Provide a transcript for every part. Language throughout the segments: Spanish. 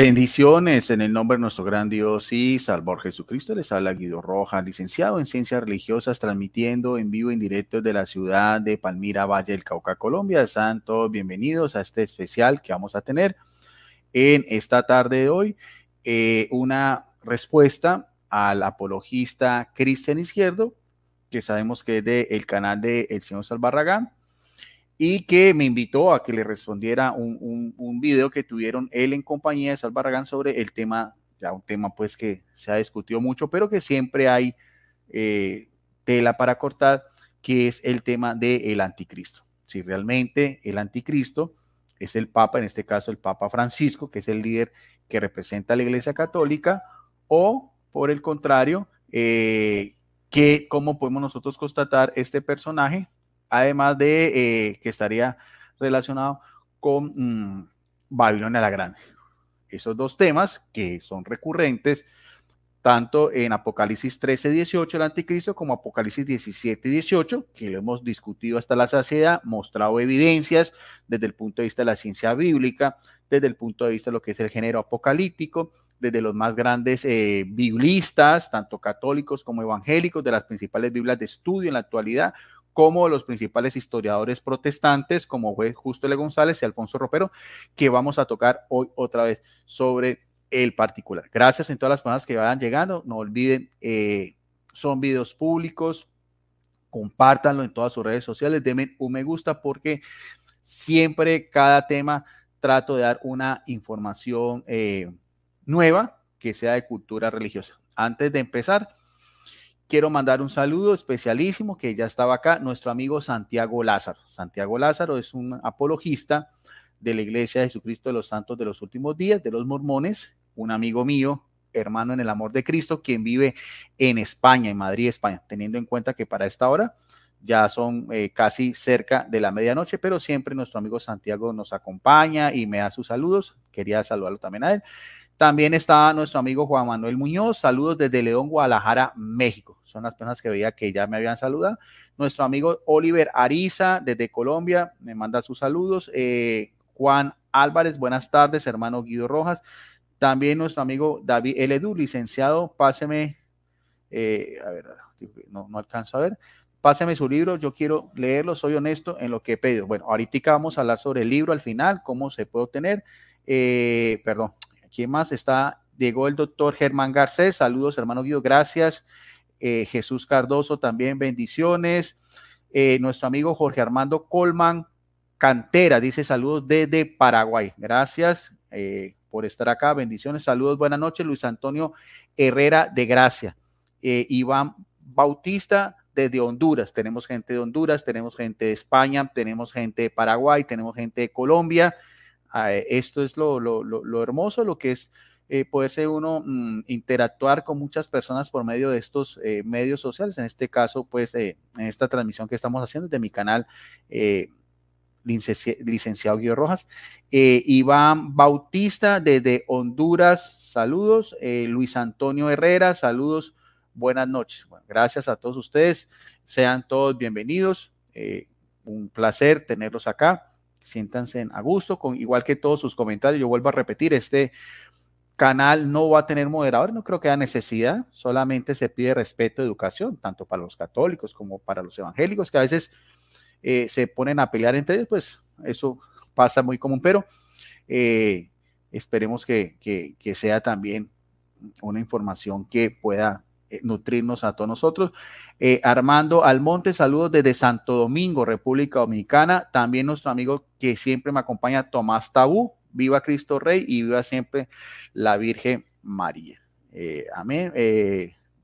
Bendiciones en el nombre de nuestro gran Dios y Salvador Jesucristo. Les habla Guido Rojas, licenciado en Ciencias Religiosas, transmitiendo en vivo en directo de la ciudad de Palmira, Valle del Cauca, Colombia. Santos, bienvenidos a este especial que vamos a tener en esta tarde de hoy. Eh, una respuesta al apologista Cristian Izquierdo, que sabemos que es del canal de El Señor Salvarragán y que me invitó a que le respondiera un, video que tuvieron él en compañía de Salvaragán sobre el tema, ya un tema pues que se ha discutido mucho, pero que siempre hay eh, tela para cortar, que es el tema del el anticristo. Si realmente el anticristo es el Papa, en este caso el Papa Francisco, que es el líder que representa a la Iglesia Católica, o por el contrario, eh, que cómo podemos nosotros constatar este personaje además de eh, que estaría relacionado con mm, Babilonia la Grande. Esos dos temas que son recurrentes tanto en Apocalipsis 13, 18, el anticristo, como Apocalipsis 17 y 18, que lo hemos discutido hasta la saciedad, mostrado evidencias desde el punto de vista de la ciencia bíblica, desde el punto de vista de lo que es el género apocalíptico, desde los más grandes eh, biblistas, tanto católicos como evangélicos, de las principales Biblias de estudio en la actualidad, como los principales historiadores protestantes, como fue Justo L. González y Alfonso Ropero, que vamos a tocar hoy otra vez sobre el particular. Gracias en todas las personas que vayan llegando. No olviden, eh, son videos públicos, compártanlo en todas sus redes sociales, denme un me gusta porque siempre cada tema trato de dar una información eh, nueva que sea de cultura religiosa. Antes de empezar, quiero mandar un saludo especialísimo que ya estaba acá, nuestro amigo Santiago Lázaro. Santiago Lázaro es un apologista de la Iglesia de Jesucristo de los Santos de los Últimos Días, de los Mormones, un amigo mío, hermano en el amor de Cristo, quien vive en España, en Madrid, España, teniendo en cuenta que para esta hora ya son eh, casi cerca de la medianoche, pero siempre nuestro amigo Santiago nos acompaña y me da sus saludos. Quería saludarlo también a él. También está nuestro amigo Juan Manuel Muñoz. Saludos desde León, Guadalajara, México. Son las personas que veía que ya me habían saludado. Nuestro amigo Oliver Ariza desde Colombia me manda sus saludos. Eh, Juan Álvarez, buenas tardes, hermano Guido Rojas. También nuestro amigo David L. E licenciado, páseme. Eh, a ver, no, no alcanzo a ver páseme su libro, yo quiero leerlo, soy honesto en lo que he pedido. Bueno, ahorita vamos a hablar sobre el libro al final, cómo se puede obtener. Eh, perdón, ¿Quién más está? Llegó el doctor Germán Garcés. Saludos, hermano Guido. Gracias. Eh, Jesús Cardoso también, bendiciones. Eh, nuestro amigo Jorge Armando Colman Cantera dice saludos desde Paraguay. Gracias eh, por estar acá. Bendiciones, saludos, buenas noches. Luis Antonio Herrera de Gracia. Iván Bautista desde Honduras. Tenemos gente de Honduras, tenemos gente de España, tenemos gente de Paraguay, tenemos gente de Colombia. Eh, esto es lo, hermoso, lo que es eh, poderse uno mm, interactuar con muchas personas por medio de estos eh, medios sociales. En este caso, pues, en esta transmisión que estamos haciendo de mi canal, licenciado Guido Rojas. Iván Bautista desde Honduras, saludos. Luis Antonio Herrera, saludos. Buenas noches. gracias a todos ustedes. Sean todos bienvenidos. un placer tenerlos acá siéntanse a gusto, con, igual que todos sus comentarios. Yo vuelvo a repetir, este canal no va a tener moderador, no creo que haya necesidad, solamente se pide respeto, educación, tanto para los católicos como para los evangélicos, que a veces eh, se ponen a pelear entre ellos, pues eso pasa muy común, pero eh, esperemos que, sea también una información que pueda eh, nutrirnos a todos nosotros. Eh, Armando Almonte, saludos desde Santo Domingo, República Dominicana. También nuestro amigo que siempre me acompaña, Tomás Tabú. Viva Cristo Rey y viva siempre la Virgen María. Eh, amén.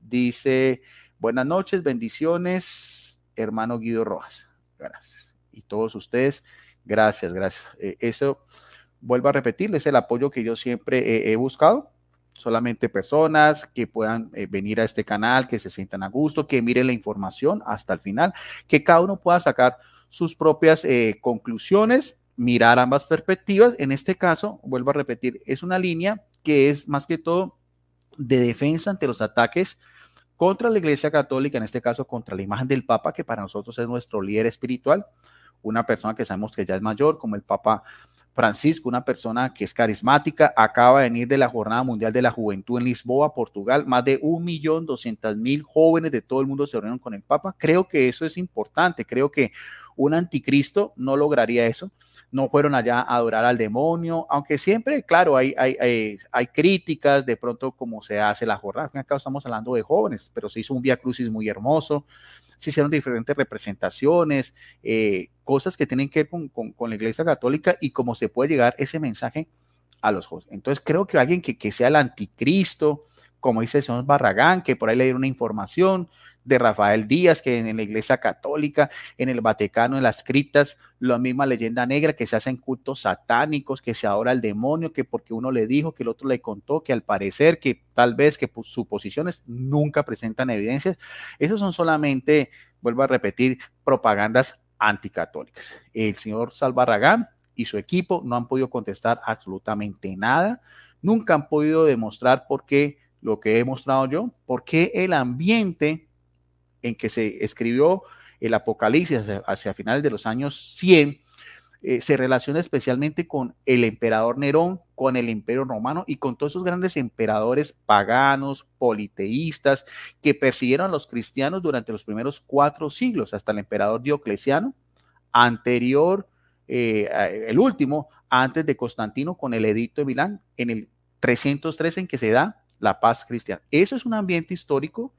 dice, buenas noches, bendiciones, hermano Guido Rojas. Gracias. Y todos ustedes, gracias, gracias. eso, vuelvo a repetirles, el apoyo que yo siempre he buscado solamente personas que puedan eh, venir a este canal, que se sientan a gusto, que miren la información hasta el final, que cada uno pueda sacar sus propias eh, conclusiones, mirar ambas perspectivas. En este caso, vuelvo a repetir, es una línea que es más que todo de defensa ante los ataques contra la Iglesia Católica, en este caso contra la imagen del Papa, que para nosotros es nuestro líder espiritual, una persona que sabemos que ya es mayor, como el Papa Francisco, una persona que es carismática, acaba de venir de la Jornada Mundial de la Juventud en Lisboa, Portugal. Más de mil jóvenes de todo el mundo se reunieron con el Papa. Creo que eso es importante. Creo que un anticristo no lograría eso. No fueron allá a adorar al demonio, aunque siempre, claro, hay, hay, críticas de pronto como se hace la jornada. Al fin y al estamos hablando de jóvenes, pero se hizo un vía crucis muy hermoso se hicieron diferentes representaciones, eh, cosas que tienen que ver con, con, la Iglesia Católica y cómo se puede llegar ese mensaje a los jóvenes. Entonces creo que alguien que, que sea el anticristo, como dice el señor Barragán, que por ahí le dieron una información de Rafael Díaz, que en, la Iglesia Católica, en el Vaticano, en las criptas, la misma leyenda negra, que se hacen cultos satánicos, que se adora al demonio, que porque uno le dijo, que el otro le contó, que al parecer, que tal vez, que suposiciones nunca presentan evidencias. Esos son solamente, vuelvo a repetir, propagandas anticatólicas. El señor Salvarragán y su equipo no han podido contestar absolutamente nada, nunca han podido demostrar por qué lo que he mostrado yo, por qué el ambiente en que se escribió el Apocalipsis hacia, finales de los años 100, eh, se relaciona especialmente con el emperador Nerón, con el imperio romano y con todos esos grandes emperadores paganos, politeístas, que persiguieron a los cristianos durante los primeros cuatro siglos, hasta el emperador Diocleciano, anterior, eh, el último, antes de Constantino, con el edicto de Milán, en el 303 en que se da la paz cristiana. Eso es un ambiente histórico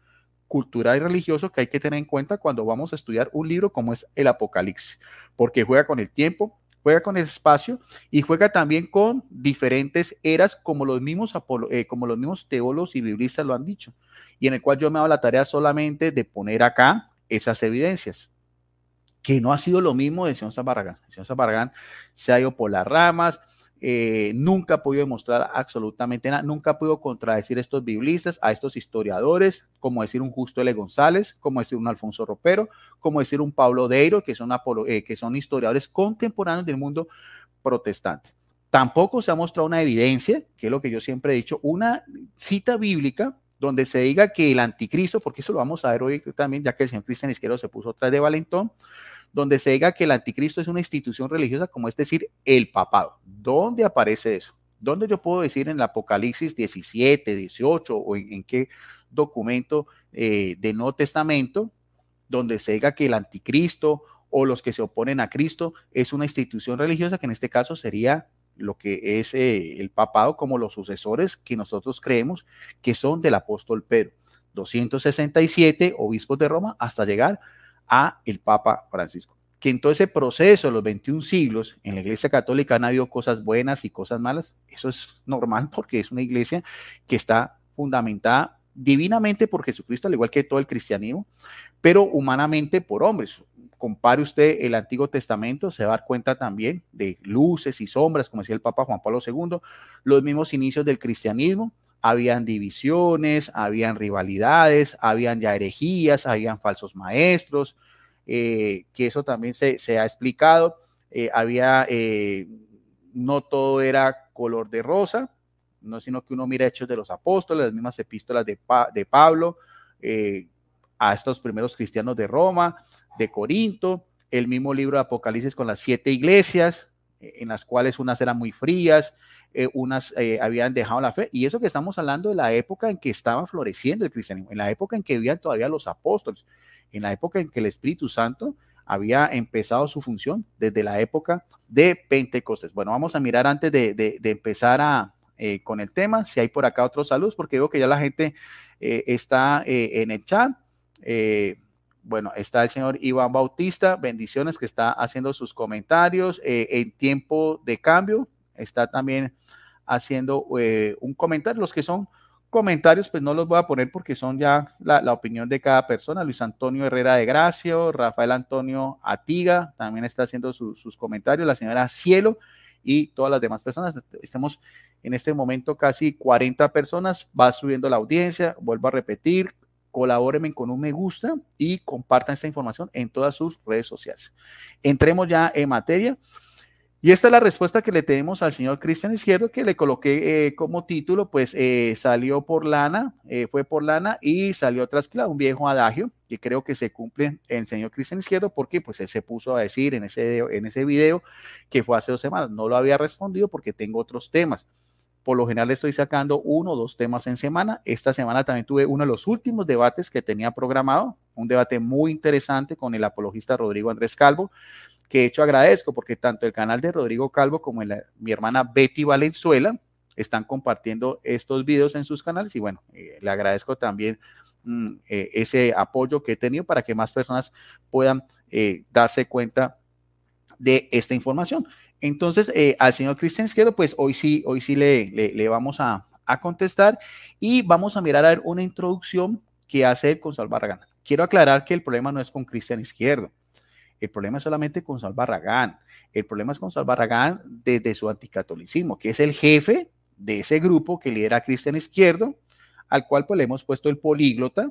cultural y religioso que hay que tener en cuenta cuando vamos a estudiar un libro como es el Apocalipsis, porque juega con el tiempo, juega con el espacio y juega también con diferentes eras, como los mismos, eh, como los mismos teólogos y biblistas lo han dicho, y en el cual yo me hago la tarea solamente de poner acá esas evidencias, que no ha sido lo mismo de Sion Barragán. Sion Barragán se ha ido por las ramas, eh, nunca ha podido demostrar absolutamente nada, nunca ha podido contradecir a estos biblistas, a estos historiadores, como decir un Justo L. González, como decir un Alfonso Ropero, como decir un Pablo Deiro, que son, eh, que son historiadores contemporáneos del mundo protestante. Tampoco se ha mostrado una evidencia, que es lo que yo siempre he dicho, una cita bíblica donde se diga que el anticristo, porque eso lo vamos a ver hoy también, ya que el señor Cristian Izquierdo se puso atrás de Valentón, donde se diga que el anticristo es una institución religiosa, como es decir, el papado. ¿Dónde aparece eso? ¿Dónde yo puedo decir en el Apocalipsis 17, 18 o en, qué documento eh, de No Testamento donde se diga que el anticristo o los que se oponen a Cristo es una institución religiosa que en este caso sería lo que es eh, el papado como los sucesores que nosotros creemos que son del apóstol Pedro. 267 obispos de Roma hasta llegar a el Papa Francisco. Que en todo ese proceso los 21 siglos en la Iglesia Católica han habido cosas buenas y cosas malas. Eso es normal porque es una iglesia que está fundamentada divinamente por Jesucristo, al igual que todo el cristianismo, pero humanamente por hombres. Compare usted el Antiguo Testamento, se va a dar cuenta también de luces y sombras, como decía el Papa Juan Pablo II, los mismos inicios del cristianismo, habían divisiones, habían rivalidades, habían ya herejías, habían falsos maestros, eh, que eso también se, ha explicado. Eh, había, eh, no todo era color de rosa, no sino que uno mira hechos de los apóstoles, las mismas epístolas de, de Pablo, a estos primeros cristianos de Roma, de Corinto, el mismo libro de Apocalipsis con las siete iglesias, eh, en las cuales unas eran muy frías, eh, unas eh, habían dejado la fe, y eso que estamos hablando de la época en que estaba floreciendo el cristianismo, en la época en que vivían todavía los apóstoles, en la época en que el Espíritu Santo había empezado su función desde la época de Pentecostés. Bueno, vamos a mirar antes de, empezar a, con el tema, si hay por acá otros saludos, porque veo que ya la gente está en el chat bueno, está el señor Iván Bautista, bendiciones, que está haciendo sus comentarios eh, en tiempo de cambio. Está también haciendo eh, un comentario. Los que son comentarios, pues no los voy a poner porque son ya la, opinión de cada persona. Luis Antonio Herrera de Gracio, Rafael Antonio Atiga también está haciendo sus comentarios, la señora Cielo y todas las demás personas. Estamos en este momento casi 40 personas, va subiendo la audiencia, vuelvo a repetir, colabórenme con un me gusta y compartan esta información en todas sus redes sociales. Entremos ya en materia. Y esta es la respuesta que le tenemos al señor Cristian Izquierdo, que le coloqué eh, como título, pues eh, salió por lana, eh, fue por lana y salió tras un viejo adagio que creo que se cumple el señor Cristian Izquierdo, porque pues él se puso a decir en ese, en ese video que fue hace dos semanas, no lo había respondido porque tengo otros temas. Por lo general estoy sacando uno o dos temas en semana. Esta semana también tuve uno de los últimos debates que tenía programado, un debate muy interesante con el apologista Rodrigo Andrés Calvo, que de hecho agradezco porque tanto el canal de Rodrigo Calvo como mi hermana Betty Valenzuela están compartiendo estos videos en sus canales y bueno, eh, le agradezco también mm, eh, ese apoyo que he tenido para que más personas puedan eh, darse cuenta de esta información. Entonces, eh, al señor Cristian Izquierdo, pues hoy sí, hoy sí le, vamos a, contestar y vamos a mirar a ver una introducción que hace con Sal Quiero aclarar que el problema no es con Cristian Izquierdo, el problema es solamente con Salvarragán. El problema es con Salvarragán desde su anticatolicismo, que es el jefe de ese grupo que lidera a Cristian Izquierdo, al cual pues le hemos puesto el políglota,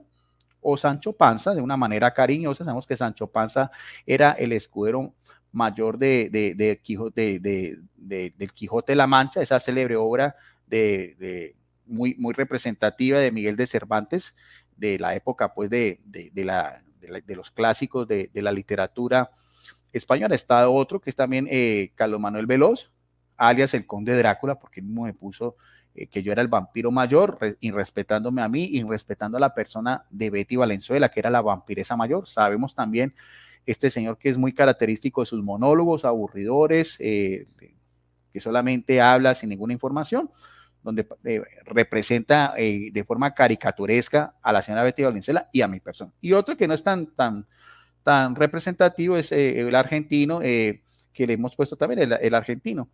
o Sancho Panza, de una manera cariñosa. Sabemos que Sancho Panza era el escudero mayor de, Quijote, de, del Quijote de la Mancha, esa célebre obra de, muy, muy representativa de Miguel de Cervantes, de la época pues de, de, los clásicos de, la literatura española. Está otro que es también eh, Carlos Manuel Veloz, alias el Conde Drácula, porque mismo me puso eh, que yo era el vampiro mayor, irrespetándome a mí, irrespetando a la persona de Betty Valenzuela, que era la vampiresa mayor. Sabemos también este señor que es muy característico de sus monólogos aburridores, eh, que solamente habla sin ninguna información, donde eh, representa eh, de forma caricaturesca a la señora Betty Valenzuela y a mi persona. Y otro que no es tan, tan, tan representativo es el argentino, que le hemos puesto también, el argentino.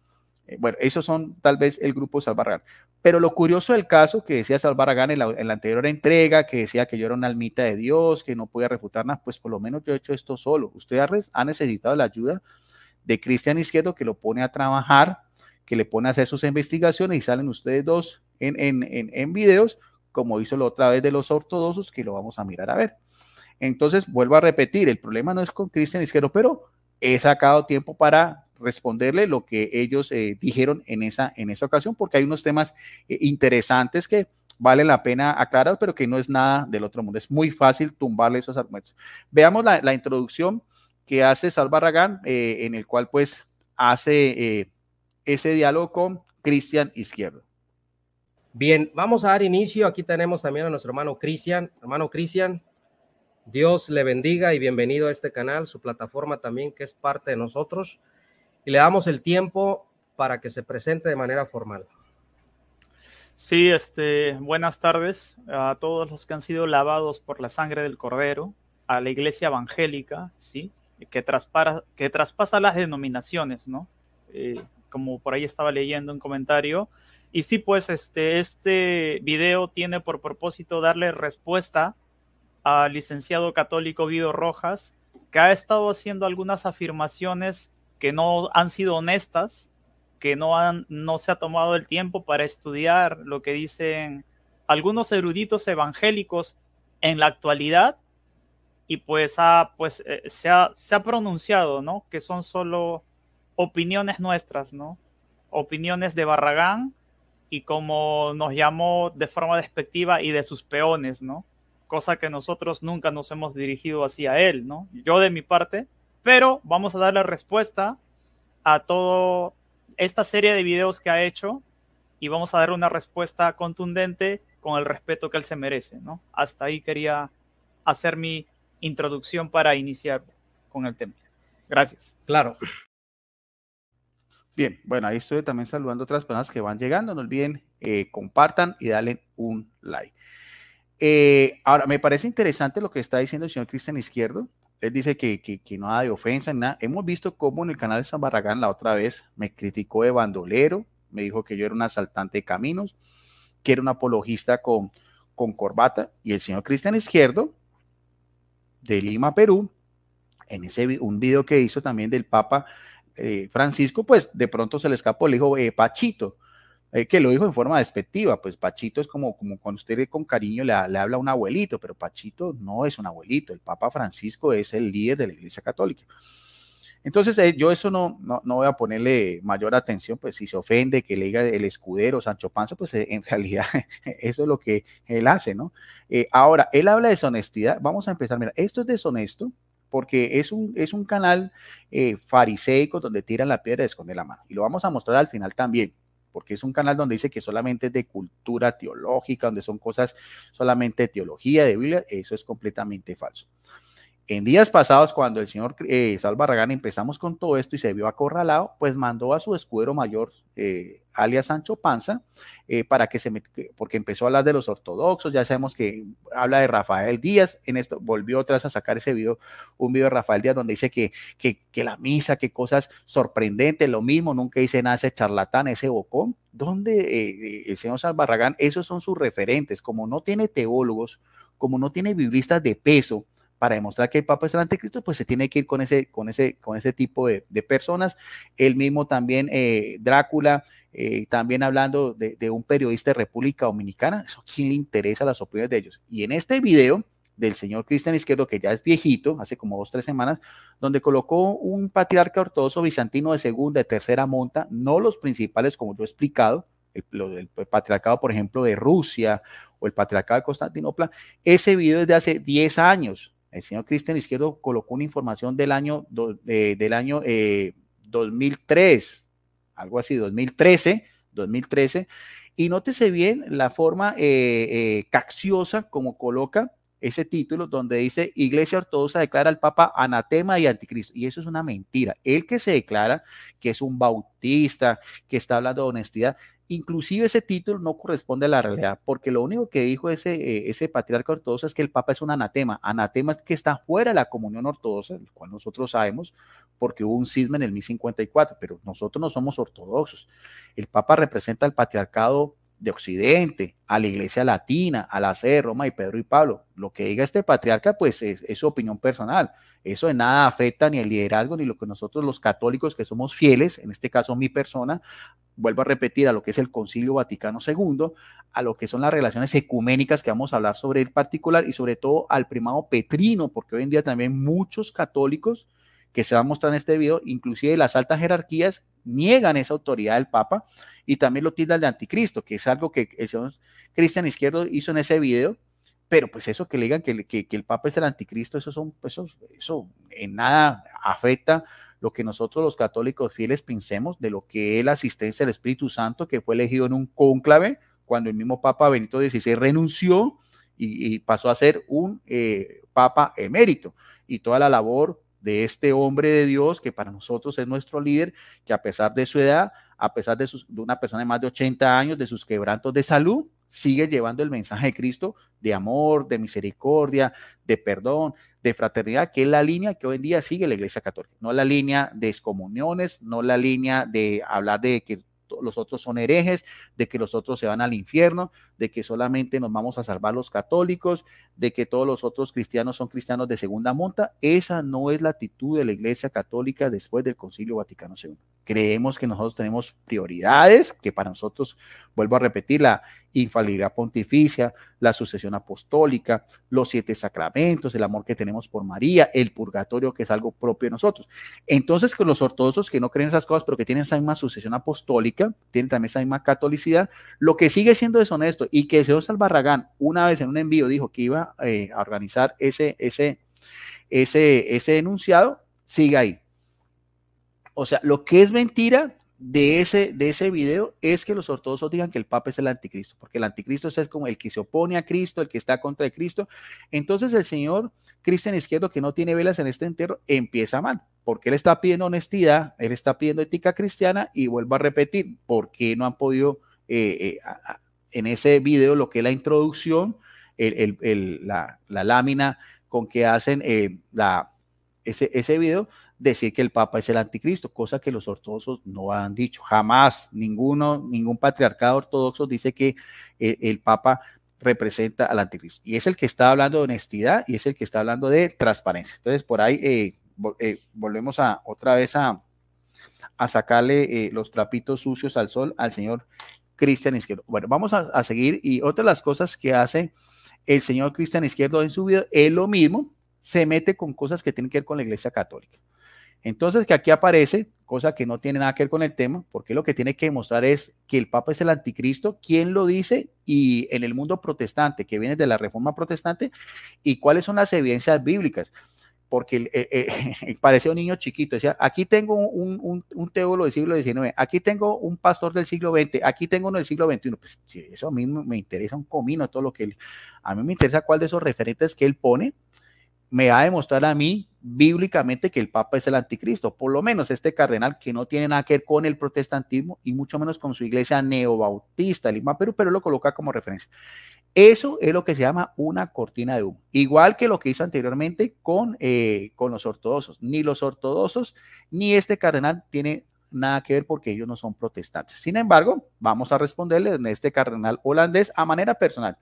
Eh, bueno, esos son tal vez el grupo Salvaragán. Pero lo curioso del caso que decía Salvaragán en la, en la anterior entrega, que decía que yo era una almita de Dios, que no podía refutar nada, pues por lo menos yo he hecho esto solo. Usted ha, necesitado la ayuda de Cristian Izquierdo, que lo pone a trabajar, que le pone a hacer sus investigaciones y salen ustedes dos en, videos, como hizo la otra vez de los ortodoxos, que lo vamos a mirar a ver. Entonces, vuelvo a repetir, el problema no es con Cristian Izquierdo, pero he sacado tiempo para responderle lo que ellos eh, dijeron en esa, en esa ocasión, porque hay unos temas eh, interesantes que vale la pena aclarar, pero que no es nada del otro mundo. Es muy fácil tumbarle esos argumentos. Veamos la, introducción que hace Salvarragán, eh, en el cual pues hace ese diálogo con Cristian Izquierdo. Bien, vamos a dar inicio. Aquí tenemos también a nuestro hermano Cristian. Hermano Cristian, Dios le bendiga y bienvenido a este canal, su plataforma también que es parte de nosotros y le damos el tiempo para que se presente de manera formal. Sí, este, buenas tardes a todos los que han sido lavados por la sangre del Cordero, a la iglesia evangélica, ¿sí? que, traspara, que traspasa las denominaciones, ¿no? Eh, como por ahí estaba leyendo un comentario. Y sí, pues este, este video tiene por propósito darle respuesta al licenciado católico Guido Rojas, que ha estado haciendo algunas afirmaciones que no han sido honestas, que no, han, no se ha tomado el tiempo para estudiar lo que dicen algunos eruditos evangélicos en la actualidad y pues, ha, pues eh, se, ha, se, ha, pronunciado, ¿no? Que son solo opiniones nuestras, ¿no? Opiniones de Barragán y como nos llamó de forma despectiva y de sus peones, ¿no? Cosa que nosotros nunca nos hemos dirigido hacia él, ¿no? Yo de mi parte pero vamos a dar la respuesta a toda esta serie de videos que ha hecho y vamos a dar una respuesta contundente con el respeto que él se merece, ¿no? Hasta ahí quería hacer mi introducción para iniciar con el tema. Gracias. Claro. Bien, bueno, ahí estoy también saludando a otras personas que van llegando. No olviden, eh, compartan y dale un like. Eh, ahora, me parece interesante lo que está diciendo el señor Cristian Izquierdo, él dice que, no que de ofensa, nada. Hemos visto cómo en el canal de San Barragán la otra vez me criticó de bandolero, me dijo que yo era un asaltante de caminos, que era un apologista con, con corbata, y el señor Cristian Izquierdo, de Lima, Perú, en ese un video que hizo también del Papa eh, Francisco, pues de pronto se le escapó, el hijo eh, Pachito, eh, que lo dijo en forma despectiva, pues Pachito es como, como cuando usted con cariño le, habla a un abuelito, pero Pachito no es un abuelito, el Papa Francisco es el líder de la Iglesia Católica. Entonces, eh, yo eso no, no, voy a ponerle mayor atención, pues si se ofende que le diga el escudero Sancho Panza, pues eh, en realidad eso es lo que él hace, ¿no? ahora, él habla de deshonestidad, vamos a empezar, mira, esto es deshonesto, porque es un, es un canal fariseico donde tiran la piedra y esconden la mano, y lo vamos a mostrar al final también porque es un canal donde dice que solamente es de cultura teológica, donde son cosas solamente de teología, de Biblia, eso es completamente falso. En días pasados, cuando el señor eh, Salvarragán empezamos con todo esto y se vio acorralado, pues mandó a su escudero mayor, eh, alias Sancho Panza, eh, para que se porque empezó a hablar de los ortodoxos, ya sabemos que habla de Rafael Díaz, en esto volvió atrás a sacar ese video, un video de Rafael Díaz donde dice que, que, la misa, que cosas sorprendentes, lo mismo, nunca dice nada ese charlatán, ese bocón, donde eh, el señor Salvarragán, esos son sus referentes, como no tiene teólogos, como no tiene biblistas de peso, para demostrar que el Papa es el anticristo, pues se tiene que ir con ese, con ese, con ese tipo de, personas. El mismo también, eh, Drácula, eh, también hablando de, un periodista de República Dominicana, eso quién le interesa las opiniones de ellos. Y en este video del señor Cristian Izquierdo, que ya es viejito, hace como dos, tres semanas, donde colocó un patriarca ortodoxo bizantino de segunda, de tercera monta, no los principales como yo he explicado, el, el, patriarcado, por ejemplo, de Rusia o el patriarcado de Constantinopla, ese video es de hace 10 años. El señor Cristian Izquierdo colocó una información del año, eh, del año 2003, eh, algo así, 2013, 2013. Y nótese bien la forma eh, caxiosa como coloca ese título donde dice Iglesia Ortodoxa declara al Papa anatema y anticristo. Y eso es una mentira. El que se declara que es un bautista, que está hablando de honestidad, inclusive ese título no corresponde a la realidad, porque lo único que dijo ese, eh, ese patriarca ortodoxo es que el Papa es un anatema. Anatema es que está fuera de la comunión ortodoxa, lo cual nosotros sabemos porque hubo un cisma en el 1054, pero nosotros no somos ortodoxos. El Papa representa al patriarcado de Occidente, a la Iglesia Latina, a la sede Roma y Pedro y Pablo. Lo que diga este patriarca, pues es, su opinión personal. Eso de nada afecta ni el liderazgo ni lo que nosotros los católicos que somos fieles, en este caso mi persona, vuelvo a repetir a lo que es el Concilio Vaticano II, a lo que son las relaciones ecuménicas que vamos a hablar sobre el particular y sobre todo al primado petrino, porque hoy en día también muchos católicos que se van a mostrar en este video, inclusive las altas jerarquías, niegan esa autoridad del Papa y también lo tildan de anticristo, que es algo que el señor Cristian Izquierdo hizo en ese video, pero pues eso que le digan que, el Papa es el anticristo, eso, son, pues eso, eso en nada afecta lo que nosotros los católicos fieles pensemos de lo que es la asistencia del Espíritu Santo, que fue elegido en un cónclave cuando el mismo Papa Benito XVI renunció y, pasó a ser un eh, Papa emérito. Y toda la labor de este hombre de Dios que para nosotros es nuestro líder, que a pesar de su edad, a pesar de, una persona de más de 80 años, de sus quebrantos de salud, sigue llevando el mensaje de Cristo de amor, de misericordia, de perdón, de fraternidad, que es la línea que hoy en día sigue la Iglesia Católica. No la línea de excomuniones, no la línea de hablar de que los otros son herejes, de que los otros se van al infierno, de que solamente nos vamos a salvar los católicos, de que todos los otros cristianos son cristianos de segunda monta. Esa no es la actitud de la Iglesia Católica después del Concilio Vaticano II. Creemos que nosotros tenemos prioridades, que para nosotros, vuelvo a repetir, la infalibilidad pontificia, la sucesión apostólica, los siete sacramentos, el amor que tenemos por María, el purgatorio, que es algo propio de nosotros. Entonces, con los ortodoxos que no creen esas cosas, pero que tienen esa misma sucesión apostólica, tienen también esa misma catolicidad, lo que sigue siendo deshonesto y que al Albarragán una vez en un envío dijo que iba eh, a organizar ese, ese, ese, ese enunciado, sigue ahí o sea, lo que es mentira de ese, de ese video es que los ortodoxos digan que el Papa es el anticristo, porque el anticristo es como el que se opone a Cristo, el que está contra Cristo. Entonces el señor Cristian Izquierdo, que no tiene velas en este entero empieza mal, porque él está pidiendo honestidad, él está pidiendo ética cristiana y vuelvo a repetir, porque no han podido eh, eh, en ese video lo que es la introducción, la, lámina con que hacen eh, la, ese, ese video, decir que el Papa es el anticristo, cosa que los ortodoxos no han dicho. Jamás ninguno, ningún patriarcado ortodoxo dice que eh, el, Papa representa al anticristo. Y es el que está hablando de honestidad y es el que está hablando de transparencia. Entonces, por ahí eh, eh, volvemos a otra vez a, sacarle los trapitos sucios al sol al señor Cristian Izquierdo. Bueno, vamos a, seguir. Y otra de las cosas que hace el señor Cristian Izquierdo en su vida es lo mismo, se mete con cosas que tienen que ver con la iglesia católica. Entonces, que aquí aparece, cosa que no tiene nada que ver con el tema, porque lo que tiene que demostrar es que el Papa es el anticristo, quién lo dice y en el mundo protestante, que viene de la reforma protestante, y cuáles son las evidencias bíblicas. Porque parece eh, eh, parecía un niño chiquito, decía, aquí tengo un, teólogo del siglo XIX, aquí tengo un pastor del siglo XX, aquí tengo uno del siglo XXI. Pues eso a mí me interesa un comino, todo lo que a mí me interesa cuál de esos referentes que él pone me va a demostrar a mí bíblicamente que el Papa es el anticristo, por lo menos este cardenal que no tiene nada que ver con el protestantismo y mucho menos con su iglesia neobautista, el Lima Perú, pero lo coloca como referencia. Eso es lo que se llama una cortina de humo, igual que lo que hizo anteriormente con, eh, con los ortodoxos. Ni los ortodoxos ni este cardenal tiene nada que ver porque ellos no son protestantes. Sin embargo, vamos a responderle en este cardenal holandés a manera personal.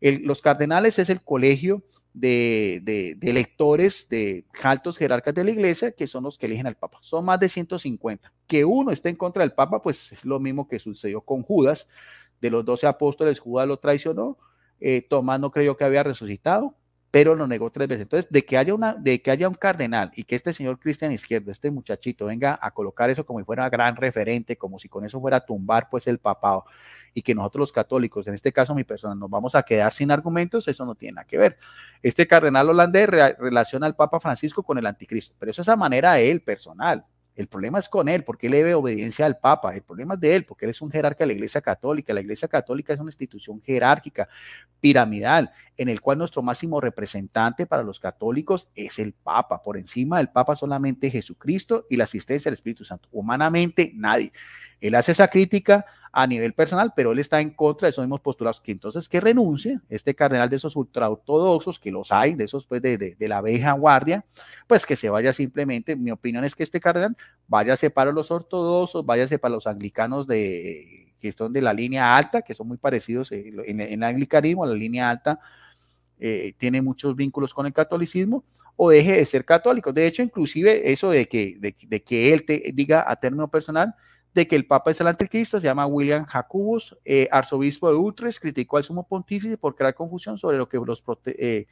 los cardenales es el colegio de, electores, de altos jerarcas de la iglesia, que son los que eligen al Papa. Son más de 150. Que uno esté en contra del Papa, pues es lo mismo que sucedió con Judas. De los 12 apóstoles, Judas lo traicionó. Eh, Tomás no creyó que había resucitado pero lo negó tres veces. Entonces, de que haya, una, de que haya un cardenal y que este señor Cristian Izquierdo, este muchachito, venga a colocar eso como si fuera gran referente, como si con eso fuera a tumbar pues el papado y que nosotros los católicos, en este caso mi persona, nos vamos a quedar sin argumentos, eso no tiene nada que ver. Este cardenal holandés relaciona al Papa Francisco con el anticristo, pero eso es a manera de él personal. El problema es con él, porque él debe obediencia al Papa. El problema es de él, porque él es un jerarca de la Iglesia Católica. La Iglesia Católica es una institución jerárquica, piramidal, en el cual nuestro máximo representante para los católicos es el Papa. Por encima del Papa solamente Jesucristo y la asistencia del Espíritu Santo. Humanamente nadie. Él hace esa crítica a nivel personal, pero él está en contra de esos mismos postulados. Que entonces que renuncie este cardenal de esos ultraortodoxos, que los hay, de esos pues de, la abeja guardia, pues que se vaya simplemente, mi opinión es que este cardenal váyase para los ortodoxos, váyase para los anglicanos de que son de la línea alta, que son muy parecidos en, el anglicanismo, la línea alta eh, tiene muchos vínculos con el catolicismo o deje de ser católico. De hecho, inclusive eso de que, de que él te diga a término personal, de que el Papa es el anticristo, se llama William Jacobus, eh, arzobispo de Utrecht, criticó al sumo pontífice por crear confusión sobre lo que los, eh,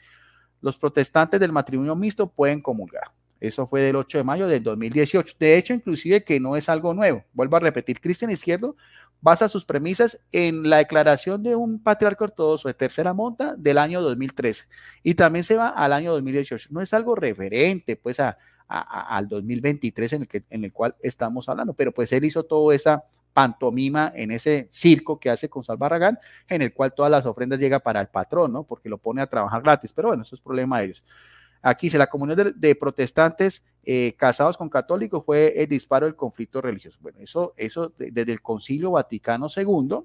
los protestantes del matrimonio mixto pueden comulgar. Eso fue del 8 de mayo del 2018. De hecho, inclusive que no es algo nuevo. Vuelvo a repetir, Cristian Izquierdo basa sus premisas en la declaración de un patriarca ortodoxo de tercera monta del año 2013 y también se va al año 2018. No es algo referente pues a, al 2023 en el, que, en el cual estamos hablando. Pero pues él hizo toda esa pantomima en ese circo que hace con Salvarragán en el cual todas las ofrendas llegan para el patrón, ¿no? Porque lo pone a trabajar gratis. Pero bueno, eso es problema de ellos. Aquí dice la comunión de, protestantes eh, casados con católicos fue el disparo del conflicto religioso. Bueno, eso, eso desde el Concilio Vaticano II,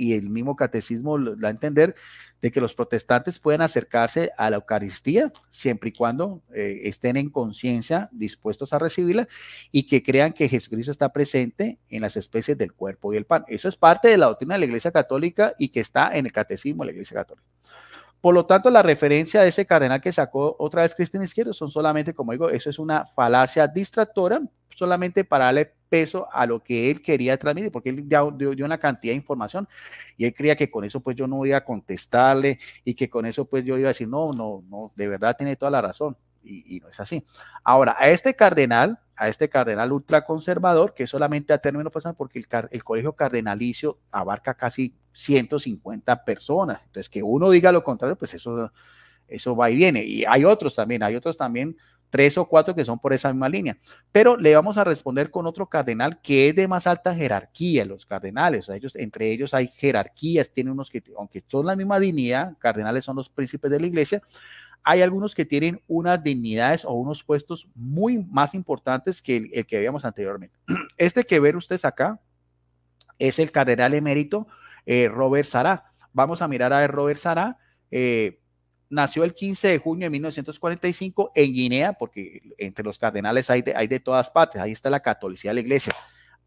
y el mismo catecismo da a entender de que los protestantes pueden acercarse a la Eucaristía siempre y cuando eh, estén en conciencia, dispuestos a recibirla y que crean que Jesucristo está presente en las especies del cuerpo y el pan. Eso es parte de la doctrina de la Iglesia Católica y que está en el catecismo de la Iglesia Católica. Por lo tanto, la referencia a ese cardenal que sacó otra vez Cristian Izquierdo son solamente, como digo, eso es una falacia distractora, solamente para darle peso a lo que él quería transmitir, porque él dio, dio, una cantidad de información y él creía que con eso pues yo no iba a contestarle y que con eso pues yo iba a decir, no, no, no, de verdad tiene toda la razón. Y, no es así. Ahora, a este cardenal, a este cardenal ultraconservador, que solamente a término personal, porque el, el colegio cardenalicio abarca casi 150 personas. Entonces, que uno diga lo contrario, pues eso, eso va y viene. Y hay otros también, hay otros también tres o cuatro que son por esa misma línea. Pero le vamos a responder con otro cardenal que es de más alta jerarquía, los cardenales. O ellos, entre ellos hay jerarquías, tienen unos que, aunque son la misma dignidad, cardenales son los príncipes de la iglesia, hay algunos que tienen unas dignidades o unos puestos muy más importantes que el, que habíamos anteriormente. Este que ver ustedes acá es el cardenal emérito eh, Robert Sará. Vamos a mirar a Robert Sará. Eh, nació el 15 de junio de 1945 en Guinea, porque entre los cardenales hay de, todas partes, ahí está la catolicidad de la iglesia.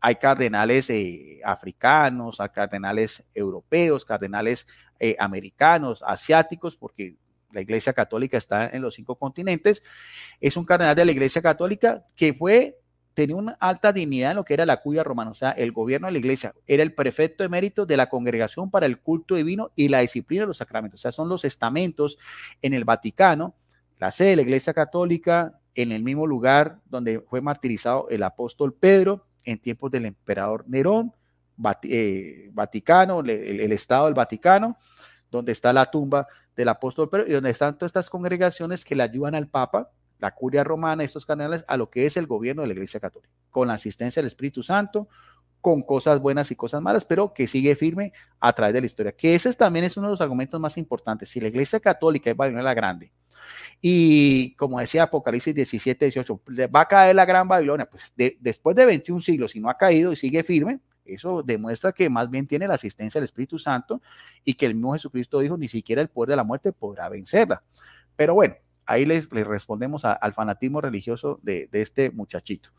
Hay cardenales eh, africanos, hay cardenales europeos, cardenales eh, americanos, asiáticos, porque la iglesia católica está en los cinco continentes. Es un cardenal de la iglesia católica que fue tenía una alta dignidad en lo que era la cuya romana, o sea, el gobierno de la iglesia, era el prefecto emérito de la congregación para el culto divino y la disciplina de los sacramentos, o sea, son los estamentos en el Vaticano, la sede de la iglesia católica, en el mismo lugar donde fue martirizado el apóstol Pedro en tiempos del emperador Nerón, eh, Vaticano, el, el Estado del Vaticano, donde está la tumba del apóstol Pedro y donde están todas estas congregaciones que le ayudan al Papa la curia romana, estos canales, a lo que es el gobierno de la Iglesia Católica, con la asistencia del Espíritu Santo, con cosas buenas y cosas malas, pero que sigue firme a través de la historia, que ese también es uno de los argumentos más importantes. Si la Iglesia Católica es Babilonia la Grande, y como decía Apocalipsis 17, 18, va a caer la gran Babilonia, pues después de 21 siglos, si no ha caído y sigue firme, eso demuestra que más bien tiene la asistencia del Espíritu Santo y que el mismo Jesucristo dijo, ni siquiera el poder de la muerte podrá vencerla. Pero bueno, Ahí les, respondemos al fanatismo religioso de, este muchachito.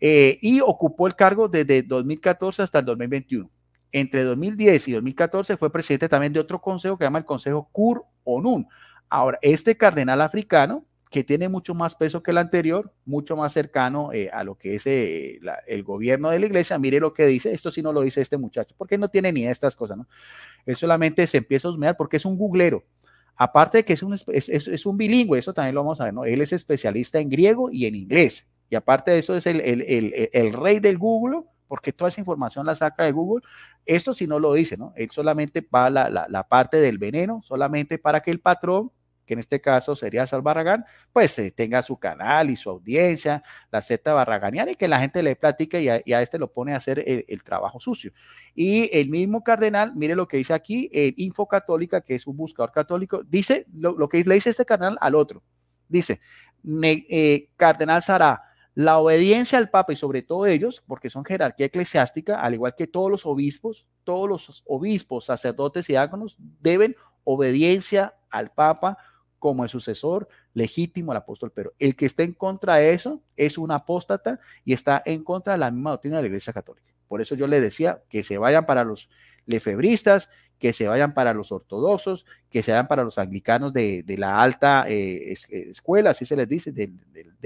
Eh, y ocupó el cargo desde 2014 hasta el 2021. Entre 2010 y 2014 fue presidente también de otro consejo que se llama el Consejo Kur Onun. Ahora, este cardenal africano, que tiene mucho más peso que el anterior, mucho más cercano eh, a lo que es eh, el gobierno de la iglesia, mire lo que dice, esto sí no lo dice este muchacho, porque no tiene ni estas cosas, ¿no? Él solamente se empieza a osmear porque es un googlero. Aparte de que es un, es, un bilingüe, eso también lo vamos a ver, ¿no? Él es especialista en griego y en inglés. Y aparte de eso es el, el, el, el rey del Google, porque toda esa información la saca de Google. Esto si no lo dice, ¿no? Él solamente va la, la parte del veneno, solamente para que el patrón que en este caso sería Sal Barragán, pues eh, tenga su canal y su audiencia, la Z barraganiana, y que la gente le platique y a, este lo pone a hacer eh, el, trabajo sucio. Y el mismo cardenal, mire lo que dice aquí, el Info Católica, que es un buscador católico, dice lo, que le dice este cardenal al otro. Dice, eh, Cardenal Sara la obediencia al Papa y sobre todo ellos, porque son jerarquía eclesiástica, al igual que todos los obispos, todos los obispos, sacerdotes y diáconos deben obediencia al Papa como el sucesor legítimo al apóstol pero El que está en contra de eso es un apóstata y está en contra de la misma doctrina de la Iglesia Católica. Por eso yo le decía que se vayan para los lefebristas, que se vayan para los ortodoxos, que se vayan para los anglicanos de, la alta eh, eh, escuela, así se les dice, de,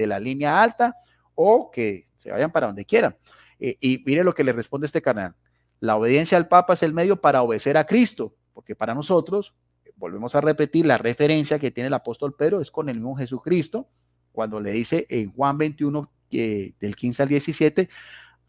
la línea alta, o que se vayan para donde quieran. Eh, y mire lo que le responde este canal. La obediencia al Papa es el medio para obedecer a Cristo, porque para nosotros volvemos a repetir, la referencia que tiene el apóstol Pedro es con el mismo Jesucristo, cuando le dice en Juan 21, del 15 al 17,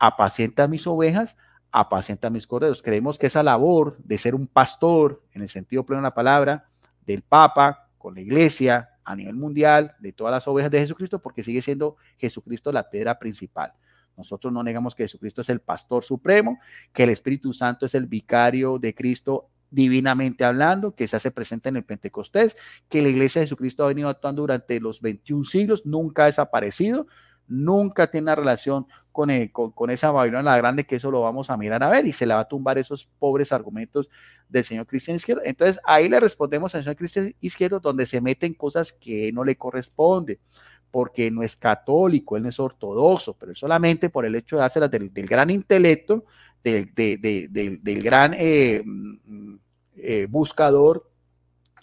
apacienta mis ovejas, apacienta mis corderos. Creemos que esa labor de ser un pastor, en el sentido pleno de la palabra, del Papa, con la iglesia, a nivel mundial, de todas las ovejas de Jesucristo, porque sigue siendo Jesucristo la piedra principal. Nosotros no negamos que Jesucristo es el pastor supremo, que el Espíritu Santo es el vicario de Cristo divinamente hablando, que se hace presente en el Pentecostés, que la iglesia de Jesucristo ha venido actuando durante los 21 siglos, nunca ha desaparecido, nunca tiene relación eh, con, esa Babilonia la grande, que eso lo vamos a mirar a ver y se la va a tumbar esos pobres argumentos del señor Cristian Izquierdo. Entonces ahí le respondemos al señor Cristian Izquierdo donde se meten cosas que no le corresponde porque no es católico, él no es ortodoxo, pero solamente por el hecho de dárselas del gran intelecto, del, gran eh, mm, eh, buscador,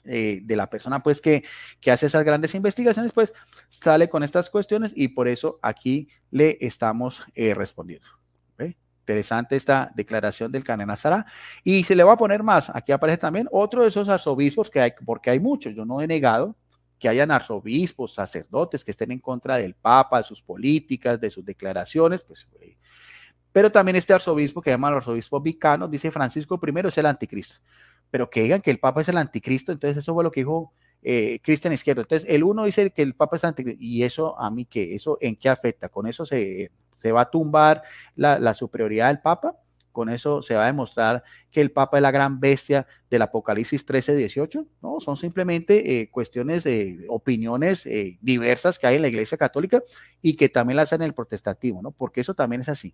eh, de la persona pues que, hace esas grandes investigaciones, pues sale con estas cuestiones y por eso aquí le estamos respondiendo. Interesante esta declaración del Canena Nazara Y se le va a poner más. Aquí aparece también otro de esos arzobispos que hay, porque hay muchos, yo no he negado, que hayan arzobispos, sacerdotes que estén en contra del Papa, de sus políticas, de sus declaraciones, pues pero también este arzobispo, que llama el arzobispo Vicano, dice Francisco I es el anticristo. Pero que digan que el Papa es el anticristo, entonces eso fue lo que dijo eh, Cristian Izquierdo. Entonces, el uno dice que el Papa es anticristo. ¿Y eso a mí qué? ¿Eso en qué afecta? ¿Con eso se, se va a tumbar la, la superioridad del Papa? con eso se va a demostrar que el Papa es la gran bestia del Apocalipsis 13, 18. No, son simplemente eh, cuestiones, de opiniones eh, diversas que hay en la Iglesia Católica y que también las hay en el protestantismo, ¿no? Porque eso también es así.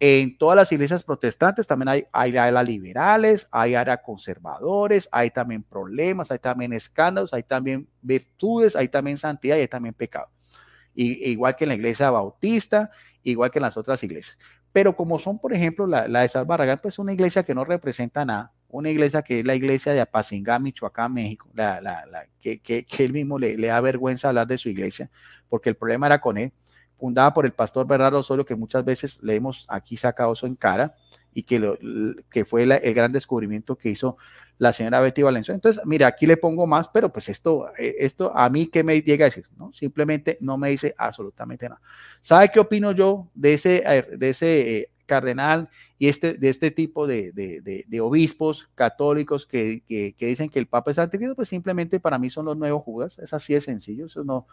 En todas las iglesias protestantes también hay, hay áreas liberales, hay áreas conservadores, hay también problemas, hay también escándalos, hay también virtudes, hay también santidad y hay también pecado. E igual que en la iglesia bautista, igual que en las otras iglesias. Pero como son, por ejemplo, la, la de San Barragán, pues una iglesia que no representa nada, una iglesia que es la iglesia de Apacingá, Michoacán, México, la, la, que, que, él mismo le, le da vergüenza hablar de su iglesia, porque el problema era con él, fundada por el pastor Bernardo Osorio, que muchas veces le hemos aquí sacado eso en cara, y que, lo, que fue el gran descubrimiento que hizo la señora Betty Valenzuela. Entonces, mira, aquí le pongo más, pero pues esto, eh, esto a mí que me llega a decir, ¿no? Simplemente no me dice absolutamente nada. ¿Sabe qué opino yo de ese, eh, de ese eh, cardenal y este, de este tipo de, obispos católicos que, dicen que el Papa es antiguo? Pues simplemente para mí son los nuevos Judas, es así de sencillo, eso no.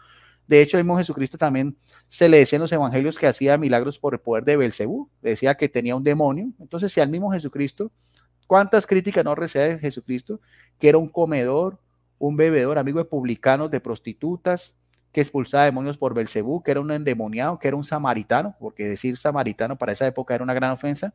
De hecho, el mismo Jesucristo también se le decía en los evangelios que hacía milagros por el poder de Belcebú, decía que tenía un demonio. Entonces, si al mismo Jesucristo ¿Cuántas críticas no recibe Jesucristo? Que era un comedor, un bebedor, amigo de publicanos, de prostitutas, que expulsaba demonios por Belcebú, que era un endemoniado, que era un samaritano, porque decir samaritano para esa época era una gran ofensa.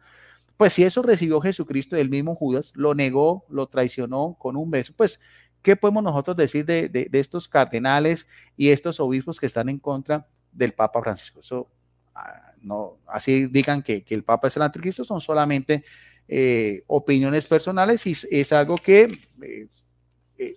Pues si eso recibió Jesucristo el mismo Judas, lo negó, lo traicionó con un beso, pues ¿qué podemos nosotros decir de, estos cardenales y estos obispos que están en contra del Papa Francisco? Ah, no, así digan que, que el Papa es el anticristo, son solamente eh, opiniones personales y es algo que eh, eh,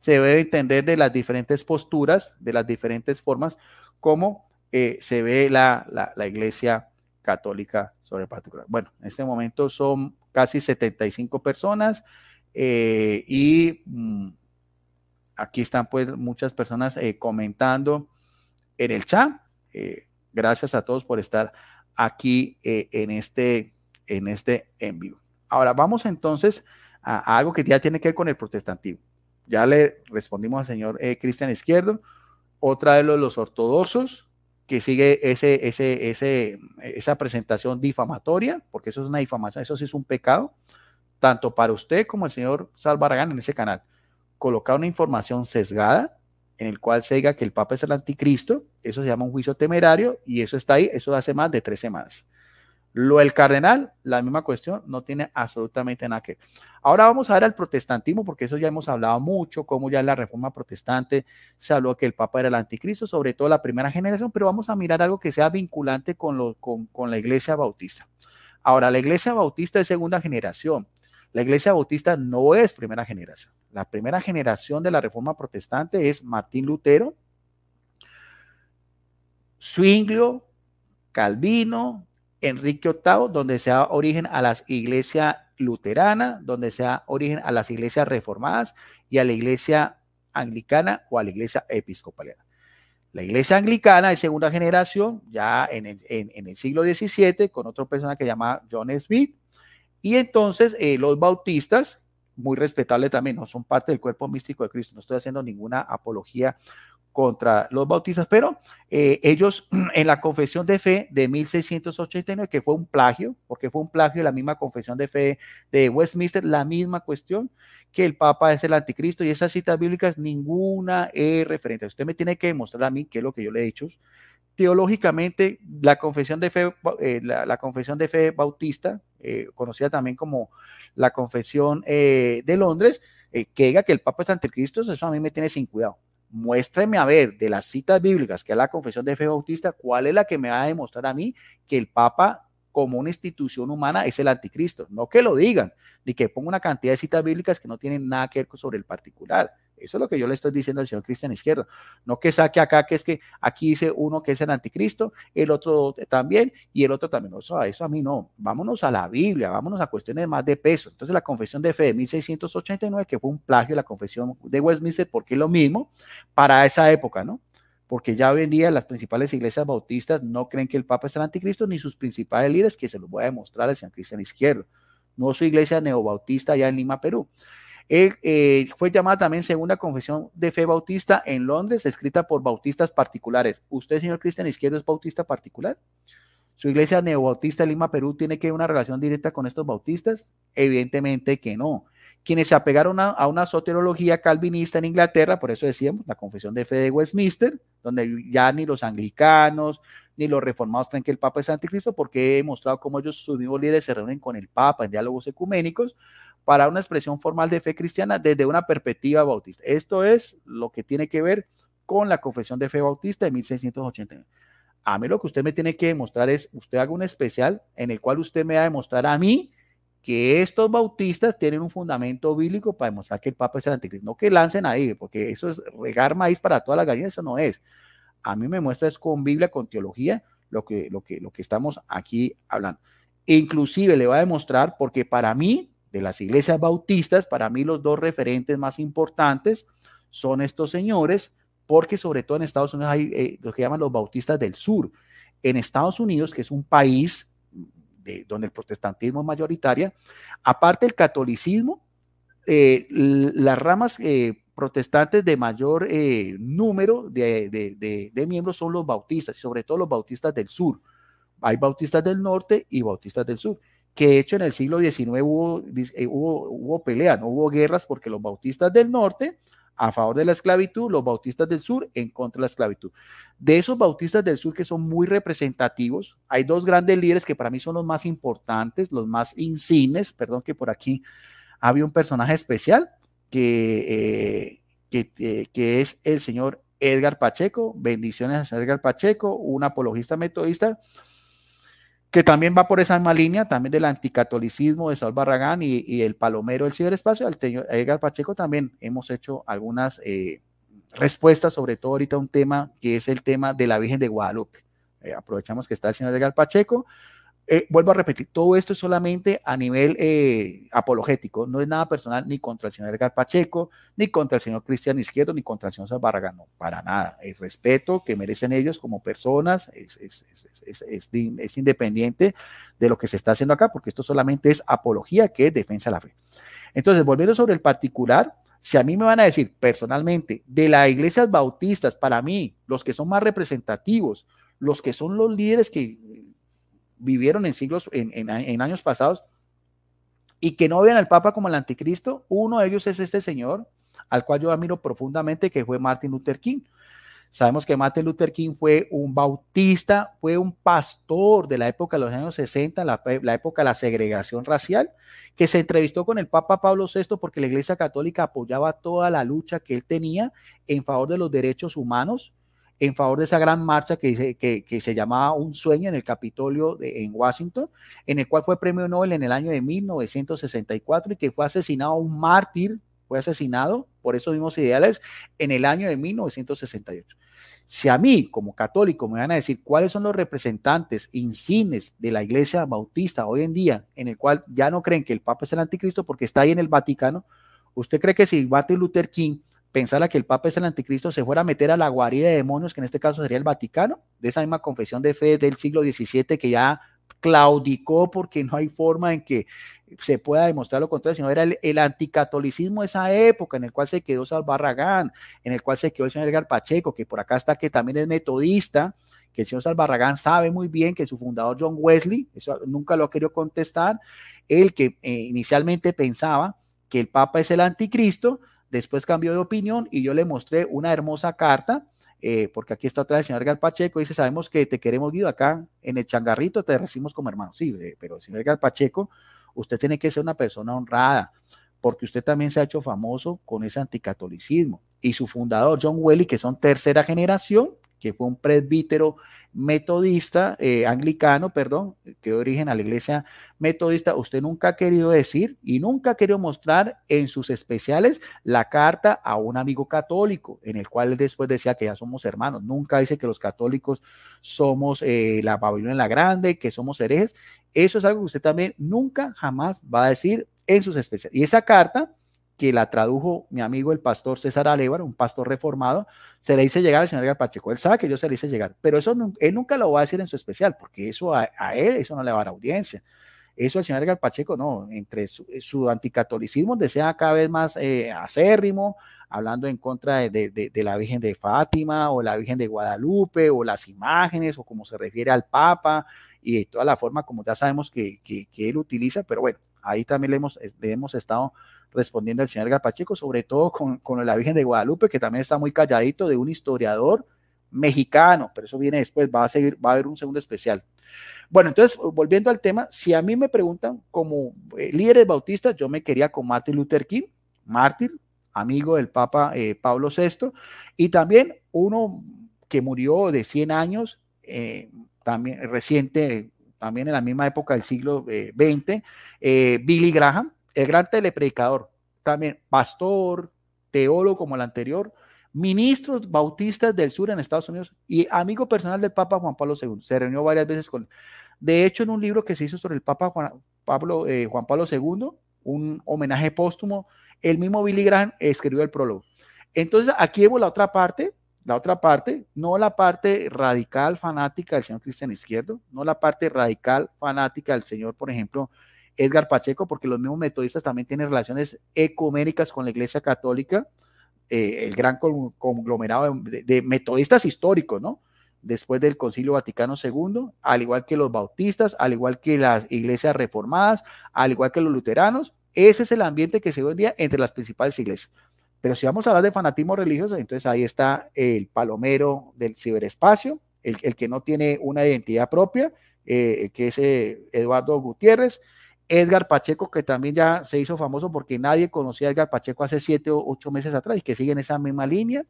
se debe entender de las diferentes posturas, de las diferentes formas, como se ve la, iglesia católica sobre particular. Bueno, en este momento son casi 75 personas y mm, aquí están pues muchas personas comentando en el chat. gracias a todos por estar aquí en este en este envío. Ahora vamos entonces a, algo que ya tiene que ver con el protestantismo. Ya le respondimos al señor eh, Cristian Izquierdo, otra de los, ortodoxos que sigue ese, ese, esa presentación difamatoria, porque eso es una difamación, eso sí es un pecado, tanto para usted como el señor Salvaragán en ese canal. Colocar una información sesgada en el cual se diga que el Papa es el anticristo, eso se llama un juicio temerario y eso está ahí, eso hace más de tres semanas. Lo del cardenal, la misma cuestión, no tiene absolutamente nada que ver. Ahora vamos a ver al protestantismo, porque eso ya hemos hablado mucho, cómo ya en la reforma protestante se habló que el Papa era el anticristo, sobre todo la primera generación, pero vamos a mirar algo que sea vinculante con, con la iglesia bautista. Ahora, la iglesia bautista es segunda generación. La iglesia bautista no es primera generación. La primera generación de la reforma protestante es Martín Lutero, Zwinglio, Calvino, Enrique VIII, donde se da origen a las iglesias luterana, donde se da origen a las iglesias reformadas y a la iglesia anglicana o a la iglesia episcopal. La iglesia anglicana es segunda generación, ya en el, siglo XVII, con otra persona que llamaba John Smith, y entonces eh, los bautistas, muy respetable también, no son parte del cuerpo místico de Cristo, no estoy haciendo ninguna apología contra los bautistas, pero eh, ellos en la confesión de fe de 1689, que fue un plagio, porque fue un plagio de la misma confesión de fe de Westminster, la misma cuestión, que el Papa es el anticristo y esas citas bíblicas ninguna es referente. Usted me tiene que demostrar a mí qué es lo que yo le he dicho. Teológicamente, la confesión de fe, eh, la, confesión de fe bautista, eh, conocida también como la confesión de Londres, que diga que el Papa es anticristo, eso a mí me tiene sin cuidado muéstreme a ver de las citas bíblicas, que es la confesión de fe bautista, cuál es la que me va a demostrar a mí que el Papa como una institución humana es el anticristo. No que lo digan, ni que ponga una cantidad de citas bíblicas que no tienen nada que ver sobre el particular. Eso es lo que yo le estoy diciendo al señor Cristian Izquierdo. No que saque acá, que es que aquí dice uno que es el anticristo, el otro también, y el otro también. Eso, eso a mí no. Vámonos a la Biblia, vámonos a cuestiones más de peso. Entonces, la confesión de fe de 1689, que fue un plagio de la confesión de Westminster, porque es lo mismo para esa época, ¿no? Porque ya hoy en día las principales iglesias bautistas no creen que el Papa es el anticristo, ni sus principales líderes, que se los voy a demostrar al señor Cristian Izquierdo. No su iglesia neobautista allá en Lima, Perú. Él, eh, fue llamada también Segunda Confesión de Fe Bautista en Londres, escrita por bautistas particulares. ¿Usted, señor Cristian Izquierdo, es bautista particular? ¿Su iglesia neobautista de Lima, Perú, tiene que una relación directa con estos bautistas? Evidentemente que no quienes se apegaron a, una soterología calvinista en Inglaterra, por eso decíamos la confesión de fe de Westminster, donde ya ni los anglicanos ni los reformados creen que el Papa es anticristo, porque he mostrado cómo ellos, sus mismos líderes, se reúnen con el Papa en diálogos ecuménicos para una expresión formal de fe cristiana desde una perspectiva bautista. Esto es lo que tiene que ver con la confesión de fe bautista de 1689. A mí lo que usted me tiene que demostrar es, usted haga un especial en el cual usted me va a demostrar a mí que estos bautistas tienen un fundamento bíblico para demostrar que el Papa es el anticristo. No que lancen ahí, porque eso es regar maíz para todas las gallinas, eso no es. A mí me muestra es con Biblia, con teología, lo que, lo que, lo que estamos aquí hablando. E inclusive le va a demostrar, porque para mí, de las iglesias bautistas, para mí los dos referentes más importantes son estos señores, porque sobre todo en Estados Unidos hay eh, lo que llaman los bautistas del sur. En Estados Unidos, que es un país donde el protestantismo es mayoritaria, aparte del catolicismo, eh, las ramas eh, protestantes de mayor eh, número de, miembros son los bautistas, sobre todo los bautistas del sur. Hay bautistas del norte y bautistas del sur, que de hecho en el siglo XIX hubo, hubo, hubo pelea, no hubo guerras porque los bautistas del norte a favor de la esclavitud, los bautistas del sur en contra de la esclavitud. De esos bautistas del sur que son muy representativos, hay dos grandes líderes que para mí son los más importantes, los más insignes, perdón que por aquí había un personaje especial que, eh, eh, que, es el señor Edgar Pacheco, bendiciones a Edgar Pacheco, un apologista metodista que también va por esa misma línea, también del anticatolicismo de Saúl Barragán y, el palomero del ciberespacio, al señor Edgar Pacheco también hemos hecho algunas eh, respuestas, sobre todo ahorita un tema que es el tema de la Virgen de Guadalupe. Eh, aprovechamos que está el señor Edgar Pacheco eh, vuelvo a repetir, todo esto es solamente a nivel eh, apologético, no es nada personal ni contra el señor Edgar Pacheco, ni contra el señor Cristian Izquierdo, ni contra el señor Zabarraga, no, para nada. El respeto que merecen ellos como personas es, es, independiente de lo que se está haciendo acá, porque esto solamente es apología que es defensa de la fe. Entonces, volviendo sobre el particular, si a mí me van a decir personalmente, de las iglesias bautistas, para mí, los que son más representativos, los que son los líderes que vivieron en siglos, en, años pasados, y que no vean al Papa como el anticristo, uno de ellos es este señor, al cual yo admiro profundamente, que fue Martin Luther King. Sabemos que Martin Luther King fue un bautista, fue un pastor de la época de los años 60, la, la, época de la segregación racial, que se entrevistó con el Papa Pablo VI porque la Iglesia Católica apoyaba toda la lucha que él tenía en favor de los derechos humanos en favor de esa gran marcha que, se llamaba Un sueño en el Capitolio en Washington, en el cual fue premio Nobel en el año de 1964 y que fue asesinado un mártir, fue asesinado por esos mismos ideales en el año de 1968. Si a mí, como católico, me van a decir cuáles son los representantes incines de la Iglesia Bautista hoy en día, en el cual ya no creen que el Papa es el anticristo porque está ahí en el Vaticano, ¿usted cree que si Martin Luther King pensar que el Papa es el anticristo, se fuera a meter a la guarida de demonios, que en este caso sería el Vaticano, de esa misma confesión de fe del siglo XVII que ya claudicó porque no hay forma en que se pueda demostrar lo contrario, sino era el, anticatolicismo de esa época en el cual se quedó Salvarragán, en el cual se quedó el señor Edgar Pacheco, que por acá está que también es metodista, que el señor Salvarragán sabe muy bien que su fundador John Wesley, eso nunca lo ha querido contestar, el que eh, inicialmente pensaba que el Papa es el anticristo, Después cambió de opinión y yo le mostré una hermosa carta, eh, porque aquí está otra el señor Galpacheco, dice, sabemos que te queremos, Guido, acá en el changarrito te recibimos como hermano. Sí, eh, pero el señor Galpacheco, usted tiene que ser una persona honrada, porque usted también se ha hecho famoso con ese anticatolicismo. Y su fundador, John Welly, que son tercera generación, que fue un presbítero metodista, eh, anglicano, perdón, que dio origen a la iglesia metodista, usted nunca ha querido decir y nunca ha querido mostrar en sus especiales la carta a un amigo católico, en el cual después decía que ya somos hermanos, nunca dice que los católicos somos eh, la Babilonia la Grande, que somos herejes, eso es algo que usted también nunca jamás va a decir en sus especiales. Y esa carta que la tradujo mi amigo el pastor César Alevar, un pastor reformado, se le hice llegar al señor Galpacheco, Él sabe que yo se le hice llegar, pero eso él nunca lo va a decir en su especial, porque eso a, él, eso no le va a dar audiencia. Eso el señor Galpacheco, no, entre su, anticatolicismo desea cada vez más eh, acérrimo, hablando en contra de, la Virgen de Fátima o la Virgen de Guadalupe o las imágenes o como se refiere al Papa, y toda la forma como ya sabemos que, él utiliza, pero bueno, ahí también le hemos, hemos estado respondiendo al señor Gapacheco, sobre todo con, la Virgen de Guadalupe, que también está muy calladito de un historiador mexicano, pero eso viene después, va a seguir, va a haber un segundo especial. Bueno, entonces, volviendo al tema, si a mí me preguntan como eh, líderes bautistas, yo me quería con Martin Luther King, mártir, amigo del Papa eh, Pablo VI, y también uno que murió de 100 años, eh, también reciente, también en la misma época del siglo XX, eh, eh, Billy Graham, el gran telepredicador, también pastor, teólogo como el anterior, ministro bautistas del sur en Estados Unidos y amigo personal del Papa Juan Pablo II. Se reunió varias veces con De hecho, en un libro que se hizo sobre el Papa Juan Pablo, eh, Juan Pablo II, un homenaje póstumo, el mismo Billy Graham escribió el prólogo. Entonces, aquí vemos la otra parte la otra parte, no la parte radical fanática del señor Cristian Izquierdo, no la parte radical fanática del señor, por ejemplo, Edgar Pacheco, porque los mismos metodistas también tienen relaciones ecuménicas con la Iglesia Católica, eh, el gran conglomerado de, metodistas históricos, ¿no? Después del Concilio Vaticano II, al igual que los bautistas, al igual que las iglesias reformadas, al igual que los luteranos, ese es el ambiente que se ve hoy día entre las principales iglesias. Pero si vamos a hablar de fanatismo religioso, entonces ahí está el palomero del ciberespacio, el, que no tiene una identidad propia, eh, que es eh, Eduardo Gutiérrez. Edgar Pacheco, que también ya se hizo famoso porque nadie conocía a Edgar Pacheco hace siete o ocho meses atrás y que sigue en esa misma línea,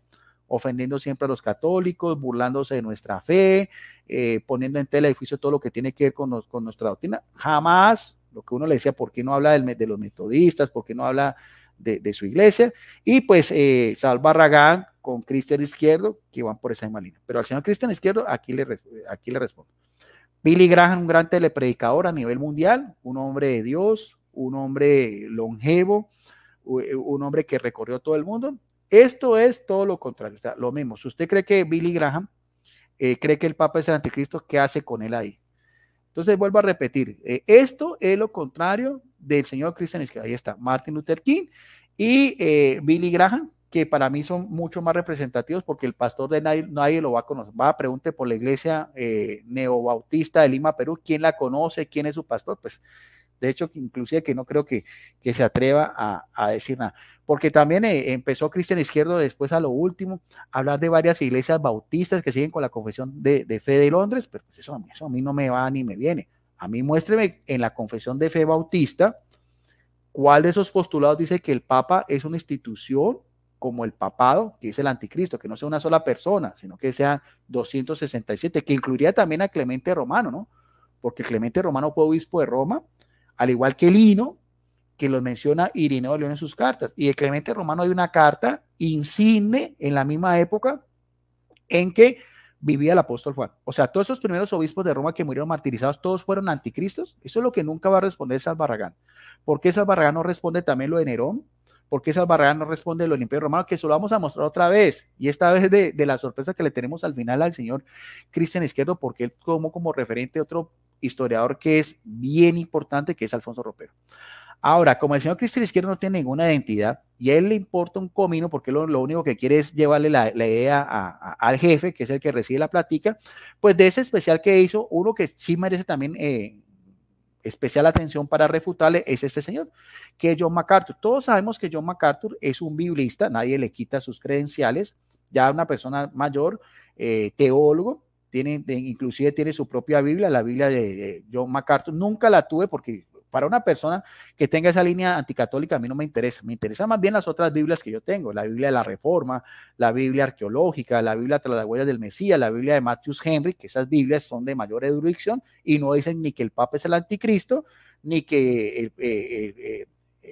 ofendiendo siempre a los católicos, burlándose de nuestra fe, eh, poniendo en tela de juicio todo lo que tiene que ver con, nuestra doctrina. Jamás, lo que uno le decía, ¿por qué no habla de los metodistas? ¿Por qué no habla de, su iglesia. Y pues eh, Salva con Cristian Izquierdo, que van por esa misma línea. Pero al señor Cristian Izquierdo, aquí le, aquí le respondo. Billy Graham, un gran telepredicador a nivel mundial, un hombre de Dios, un hombre longevo, un hombre que recorrió todo el mundo. Esto es todo lo contrario, o sea, lo mismo. Si usted cree que Billy Graham eh, cree que el Papa es el anticristo, ¿qué hace con él ahí? Entonces, vuelvo a repetir, eh, esto es lo contrario del señor Christian que Ahí está, Martin Luther King y eh, Billy Graham, que para mí son mucho más representativos porque el pastor de nadie, lo va a conocer. Va a preguntar por la iglesia eh, neobautista de Lima, Perú, ¿quién la conoce? ¿Quién es su pastor? Pues de hecho, inclusive que no creo que, que se atreva a, decir nada. Porque también eh, empezó Cristian Izquierdo después a lo último a hablar de varias iglesias bautistas que siguen con la confesión de, fe de Londres, pero pues, eso, a mí, eso a mí no me va ni me viene. A mí muéstreme en la confesión de fe bautista cuál de esos postulados dice que el Papa es una institución como el papado, que es el anticristo, que no sea una sola persona, sino que sea 267, que incluiría también a Clemente Romano, ¿no? Porque Clemente Romano fue obispo de Roma, al igual que el Lino, que los menciona Irineo León en sus cartas. Y de Clemente Romano hay una carta insigne en la misma época en que vivía el apóstol Juan. O sea, todos esos primeros obispos de Roma que murieron martirizados, todos fueron anticristos. Eso es lo que nunca va a responder Salvarragán. ¿Por qué Salvarragán no responde también lo de Nerón? ¿Por qué Salvarragán no responde lo del Imperio Romano? Que eso lo vamos a mostrar otra vez. Y esta vez de, de la sorpresa que le tenemos al final al señor Cristian Izquierdo, porque él tomó como referente otro historiador que es bien importante, que es Alfonso Ropero. Ahora, como el señor Cristian Izquierdo no tiene ninguna identidad y a él le importa un comino porque lo, único que quiere es llevarle la, idea al jefe, que es el que recibe la plática, pues de ese especial que hizo, uno que sí merece también eh, especial atención para refutarle es este señor, que es John MacArthur. Todos sabemos que John MacArthur es un biblista, nadie le quita sus credenciales, ya una persona mayor, eh, teólogo, inclusive tiene su propia Biblia, la Biblia de John MacArthur. Nunca la tuve porque para una persona que tenga esa línea anticatólica a mí no me interesa, me interesan más bien las otras Biblias que yo tengo, la Biblia de la Reforma, la Biblia arqueológica, la Biblia tras las huellas del Mesías, la Biblia de Matthews Henry, que esas Biblias son de mayor erudición y no dicen ni que el Papa es el anticristo, ni que el... Eh, eh, eh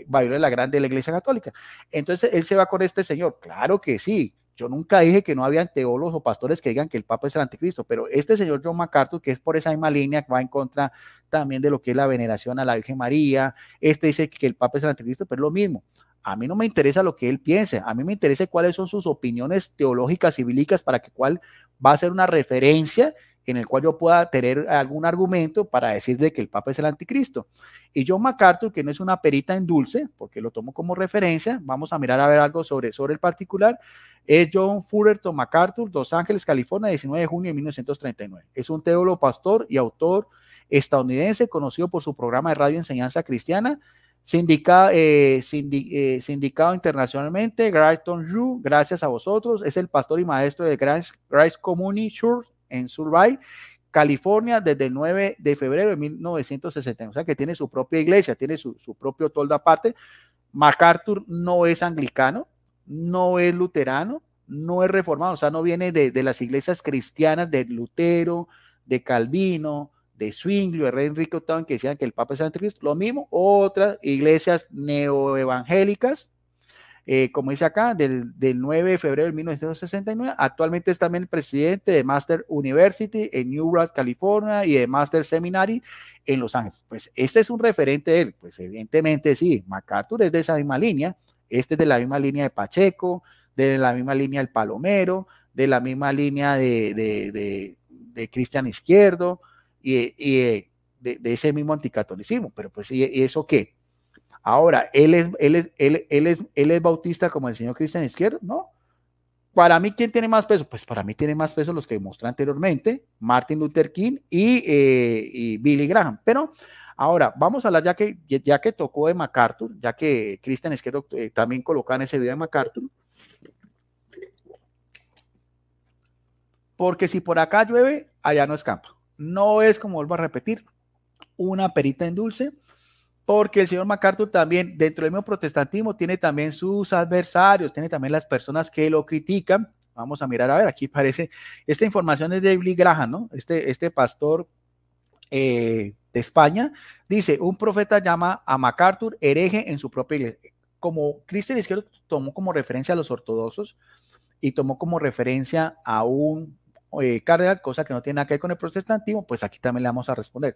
la Grande de la Iglesia Católica. Entonces él se va con este señor. Claro que sí, yo nunca dije que no habían teólogos o pastores que digan que el Papa es el anticristo, pero este señor John MacArthur, que es por esa misma línea, que va en contra también de lo que es la veneración a la Virgen María, este dice que el Papa es el anticristo, pero es lo mismo. A mí no me interesa lo que él piense, a mí me interesa cuáles son sus opiniones teológicas y bíblicas para que cuál va a ser una referencia en el cual yo pueda tener algún argumento para decir de que el Papa es el anticristo. Y John MacArthur, que no es una perita en dulce, porque lo tomo como referencia, vamos a mirar a ver algo sobre, sobre el particular, es John Fullerton MacArthur, Los Ángeles, California, 19 de junio de 1939. Es un teólogo, pastor y autor estadounidense conocido por su programa de radio Enseñanza Cristiana, eh, eh, sindicado internacionalmente, Grayton Rue, gracias a vosotros, es el pastor y maestro de Grace, Grace Community Church en Surrey, California, desde el 9 de febrero de 1960. O sea que tiene su propia iglesia, tiene su, propio toldo aparte. MacArthur no es anglicano, no es luterano, no es reformado, o sea, no viene de, las iglesias cristianas de Lutero, de Calvino, de Zwinglio, de Rey Enrique VIII, que decían que el Papa es anticristo. Lo mismo, otras iglesias neoevangélicas, eh, como dice acá, del, 9 de febrero de 1969. Actualmente es también el presidente de Master University en New York, California, y de Master Seminary en Los Ángeles. Pues este es un referente de él. Pues evidentemente sí, MacArthur es de esa misma línea. Este es de la misma línea de Pacheco, de la misma línea del Palomero, de la misma línea de, de, de, Cristian Izquierdo y, y eh, de, ese mismo anticatolicismo. Pero pues, ¿y eso qué? Ahora, ¿él es, él es, él, es, él es bautista como el señor Christian Izquierdo? No. Para mí, ¿quién tiene más peso? Pues para mí tiene más peso los que mostré anteriormente, Martin Luther King eh, y, Billy Graham. Pero ahora, vamos a hablar ya que, ya que tocó de MacArthur, ya que Christian Izquierdo eh, también colocó en ese video de MacArthur. Porque si por acá llueve, allá no escapa. No es, como vuelvo a repetir, una perita en dulce porque el señor MacArthur también, dentro del mismo protestantismo, tiene también sus adversarios, tiene también las personas que lo critican. Vamos a mirar, a ver, aquí parece, esta información es de Billy Graham, ¿no? Este, este pastor eh, de España, dice, un profeta llama a MacArthur hereje en su propia iglesia. Como Cristian Izquierdo tomó como referencia a los ortodoxos y tomó como referencia a un eh, cardenal, cosa que no tiene nada que ver con el protestantismo, pues aquí también le vamos a responder.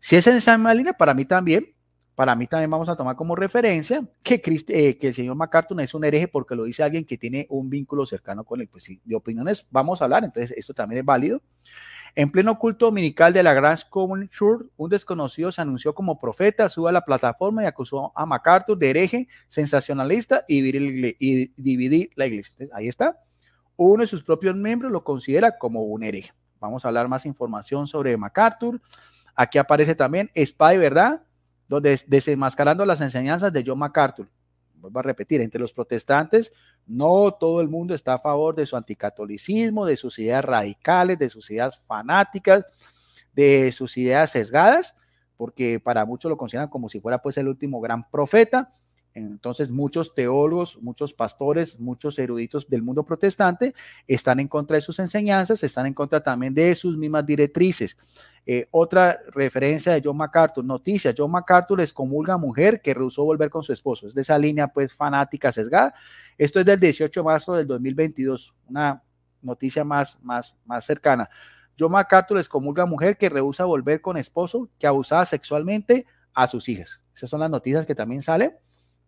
Si es en San línea, para mí también, para mí también vamos a tomar como referencia que, eh, el señor no es un hereje porque lo dice alguien que tiene un vínculo cercano con él. Pues sí, de opiniones vamos a hablar, entonces esto también es válido. En pleno culto dominical de la Grand Common un desconocido se anunció como profeta, sube a la plataforma y acusó a MacArthur de hereje, sensacionalista y, dividir la iglesia. ahí está. Uno de sus propios miembros lo considera como un hereje. Vamos a hablar más información sobre MacArthur. Aquí aparece también Spy, verdad donde desenmascarando las enseñanzas de John MacArthur. Vuelvo a repetir, entre los protestantes no todo el mundo está a favor de su anticatolicismo, de sus ideas radicales, de sus ideas fanáticas, de sus ideas sesgadas, porque para muchos lo consideran como si fuera pues el último gran profeta, entonces muchos teólogos, muchos pastores, muchos eruditos del mundo protestante están en contra de sus enseñanzas, están en contra también de sus mismas directrices. Eh, otra referencia de John MacArthur, noticia, John MacArthur les comulga a mujer que rehusó volver con su esposo. Es de esa línea pues fanática, sesgada. Esto es del 18 de marzo del 2022, una noticia más, más, más cercana. John MacArthur les comulga a mujer que rehúsa volver con esposo que abusaba sexualmente a sus hijas. Esas son las noticias que también salen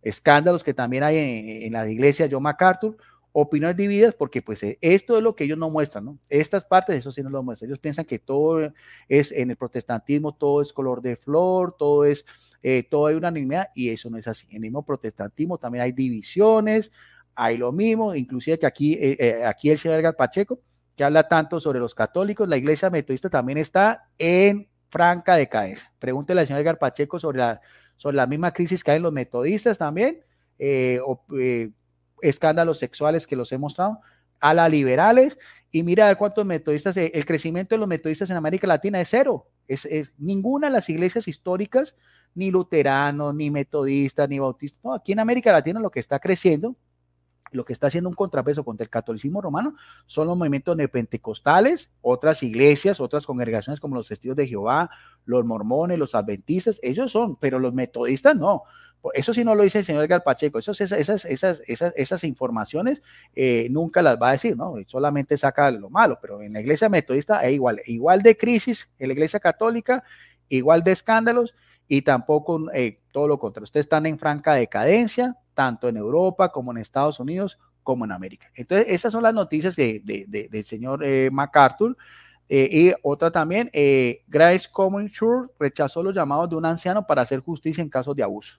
escándalos que también hay en, la iglesia John MacArthur, opiniones divididas porque pues eh, esto es lo que ellos no muestran, ¿no? Estas partes, eso sí no lo muestran. Ellos piensan que todo es en el protestantismo, todo es color de flor, todo es, eh, todo hay unanimidad y eso no es así. En el mismo protestantismo también hay divisiones, hay lo mismo, inclusive que aquí, eh, aquí el señor Pacheco, que habla tanto sobre los católicos, la iglesia metodista también está en franca decadencia. Pregúntele al señor Edgar Pacheco sobre la son la misma crisis que hay en los metodistas también, eh, o, eh, escándalos sexuales que los he mostrado, a las liberales, y mira cuántos metodistas, eh, el crecimiento de los metodistas en América Latina es cero. Es, ninguna de las iglesias históricas, ni luteranos, ni metodistas, ni bautistas, aquí en América Latina lo que está creciendo lo que está haciendo un contrapeso contra el catolicismo romano son los movimientos pentecostales, otras iglesias, otras congregaciones como los testigos de Jehová, los mormones, los adventistas, ellos son, pero los metodistas no. Eso sí no lo dice el señor Galpacheco, esas, esas, esas, esas, informaciones eh, nunca las va a decir, ¿no? Solamente saca lo malo, pero en la iglesia metodista es igual, igual de crisis en la iglesia católica, igual de escándalos y tampoco eh, todo lo contrario. Ustedes están en franca decadencia, tanto en Europa como en Estados Unidos, como en América. Entonces, esas son las noticias del señor eh, MacArthur. Eh, y otra también, Grace Common rechazó los llamados de un anciano para hacer justicia en casos de abuso.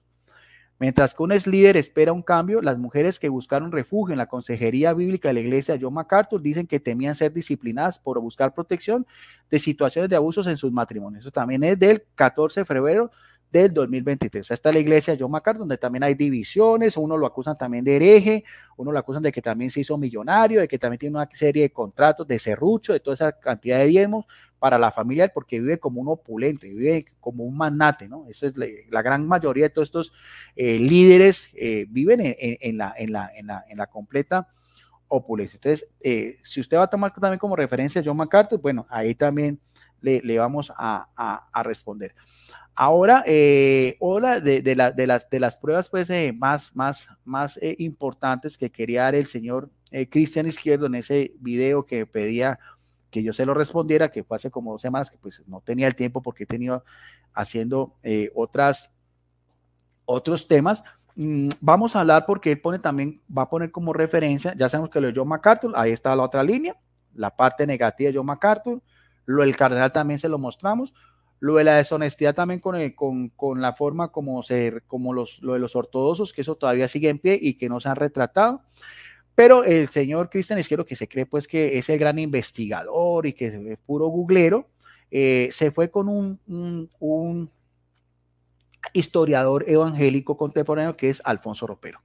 Mientras que un ex líder espera un cambio, las mujeres que buscaron refugio en la Consejería Bíblica de la Iglesia John MacArthur dicen que temían ser disciplinadas por buscar protección de situaciones de abusos en sus matrimonios. Eso también es del 14 de febrero del 2023. O sea, está la iglesia de John MacArthur, donde también hay divisiones, uno lo acusan también de hereje, uno lo acusan de que también se hizo millonario, de que también tiene una serie de contratos, de serrucho, de toda esa cantidad de diezmos para la familia, porque vive como un opulente, vive como un magnate, ¿no? Eso es la, gran mayoría de todos estos líderes viven en, la, completa opulencia. Entonces, eh, si usted va a tomar también como referencia a John MacArthur, bueno, ahí también le, vamos a, a, responder. Ahora, eh, de, de, de, las, de las pruebas pues, eh, más, más, más eh, importantes que quería dar el señor eh, Cristian Izquierdo en ese video que pedía que yo se lo respondiera, que fue hace como dos semanas, que pues no tenía el tiempo porque he tenido haciendo otras, otros temas mm, vamos a hablar porque él pone también, va a poner como referencia, ya sabemos que lo de John MacArthur, ahí está la otra línea, la parte negativa de John MacArthur, lo del cardenal también se lo mostramos. Lo de la deshonestidad también con, con, la forma como, ser como los, lo de los ortodoxos, que eso todavía sigue en pie y que no se han retratado. Pero el señor Cristian Izquierdo, que se cree pues que es el gran investigador y que es puro googlero, eh, se fue con un historiador evangélico contemporáneo que es Alfonso Ropero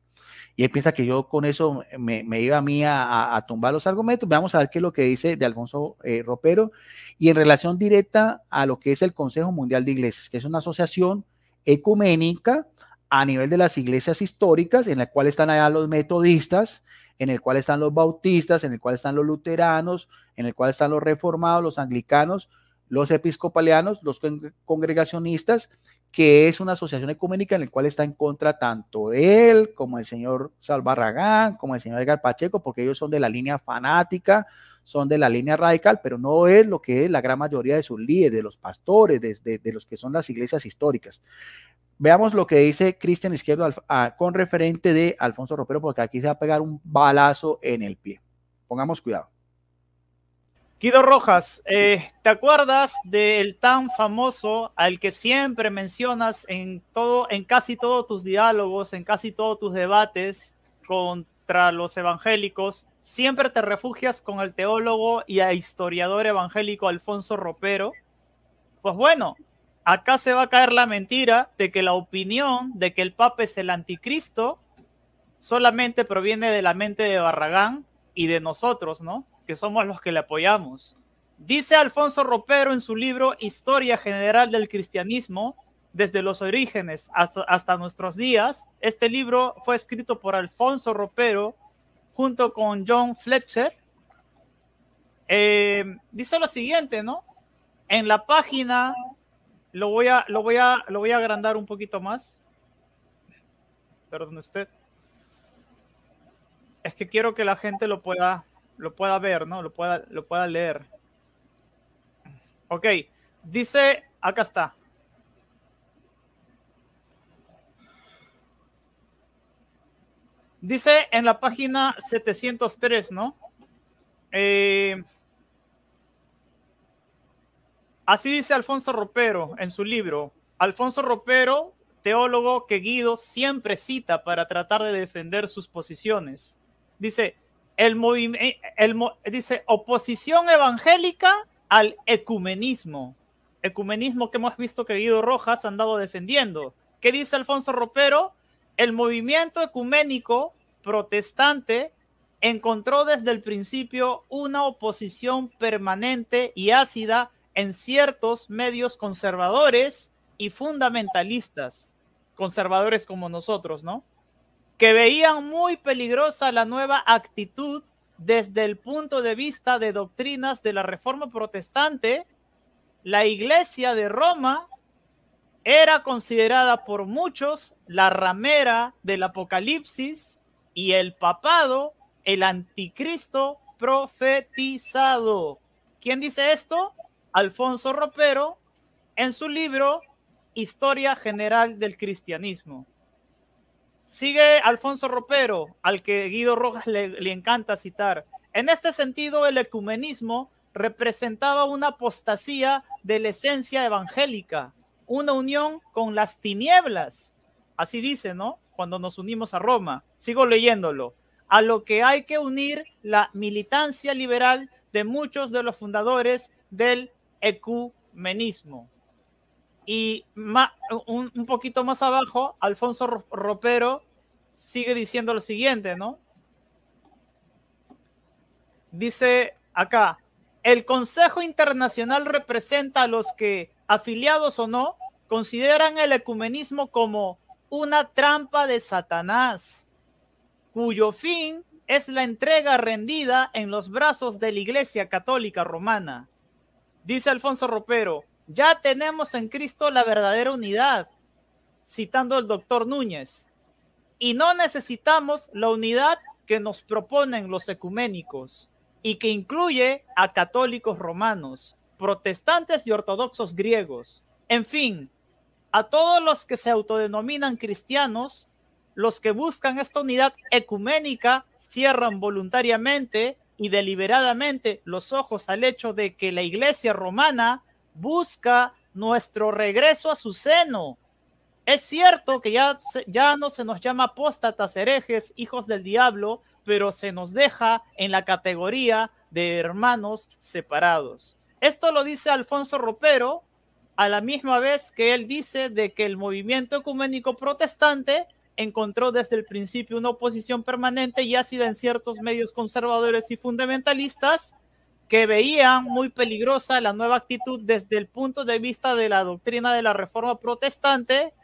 y él piensa que yo con eso me, iba a mí a, tumbar los argumentos. Vamos a ver qué es lo que dice de Alfonso eh, Ropero y en relación directa a lo que es el Consejo Mundial de Iglesias, que es una asociación ecuménica a nivel de las iglesias históricas, en la cual están allá los metodistas, en el cual están los bautistas, en el cual están los luteranos, en el cual están los reformados, los anglicanos, los episcopalianos, los congregacionistas, que es una asociación ecuménica en la cual está en contra tanto él como el señor Salvarragán, como el señor Edgar Pacheco, porque ellos son de la línea fanática, son de la línea radical, pero no es lo que es la gran mayoría de sus líderes, de los pastores, de, los que son las iglesias históricas. Veamos lo que dice Cristian Izquierdo ah, con referente de Alfonso Ropero, porque aquí se va a pegar un balazo en el pie. Pongamos cuidado. Guido Rojas, eh, ¿te acuerdas del tan famoso al que siempre mencionas en todo, en casi todos tus diálogos, en casi todos tus debates contra los evangélicos? Siempre te refugias con el teólogo y historiador evangélico Alfonso Ropero. Pues bueno, acá se va a caer la mentira de que la opinión de que el Papa es el anticristo solamente proviene de la mente de Barragán y de nosotros, ¿no? que somos los que le apoyamos. Dice Alfonso Ropero en su libro Historia General del Cristianismo, desde los orígenes hasta, nuestros días. Este libro fue escrito por Alfonso Ropero junto con John Fletcher. Eh, dice lo siguiente, ¿no? En la página, lo voy a, lo voy a, lo voy a agrandar un poquito más. Perdón usted. Es que quiero que la gente lo pueda lo pueda ver, ¿no? Lo pueda, lo pueda leer. Ok, dice, acá está. Dice en la página 703, ¿no? Eh, así dice Alfonso Ropero en su libro. Alfonso Ropero, teólogo que Guido siempre cita para tratar de defender sus posiciones. Dice, el movimiento, eh, dice oposición evangélica al ecumenismo. Ecumenismo que hemos visto que Guido Rojas ha andado defendiendo. ¿Qué dice Alfonso Ropero? El movimiento ecuménico protestante encontró desde el principio una oposición permanente y ácida en ciertos medios conservadores y fundamentalistas, conservadores como nosotros, ¿no? que veían muy peligrosa la nueva actitud desde el punto de vista de doctrinas de la Reforma Protestante, la Iglesia de Roma era considerada por muchos la ramera del Apocalipsis y el papado, el anticristo profetizado. ¿Quién dice esto? Alfonso Ropero en su libro Historia General del Cristianismo. Sigue Alfonso Ropero, al que Guido Rojas le, encanta citar. En este sentido, el ecumenismo representaba una apostasía de la esencia evangélica, una unión con las tinieblas. Así dice, ¿no? Cuando nos unimos a Roma. Sigo leyéndolo. A lo que hay que unir la militancia liberal de muchos de los fundadores del ecumenismo. Y un, un, poquito más abajo, Alfonso Ropero sigue diciendo lo siguiente, ¿no? Dice acá, el Consejo Internacional representa a los que, afiliados o no, consideran el ecumenismo como una trampa de Satanás, cuyo fin es la entrega rendida en los brazos de la Iglesia Católica Romana. Dice Alfonso Ropero, ya tenemos en Cristo la verdadera unidad, citando al doctor Núñez. Y no necesitamos la unidad que nos proponen los ecuménicos y que incluye a católicos romanos, protestantes y ortodoxos griegos. En fin, a todos los que se autodenominan cristianos, los que buscan esta unidad ecuménica cierran voluntariamente y deliberadamente los ojos al hecho de que la iglesia romana busca nuestro regreso a su seno. Es cierto que ya, ya no se nos llama apóstatas, herejes, hijos del diablo, pero se nos deja en la categoría de hermanos separados. Esto lo dice Alfonso Ropero, a la misma vez que él dice de que el movimiento ecuménico protestante encontró desde el principio una oposición permanente y ácida en ciertos medios conservadores y fundamentalistas, que veían muy peligrosa la nueva actitud desde el punto de vista de la doctrina de la Reforma Protestante,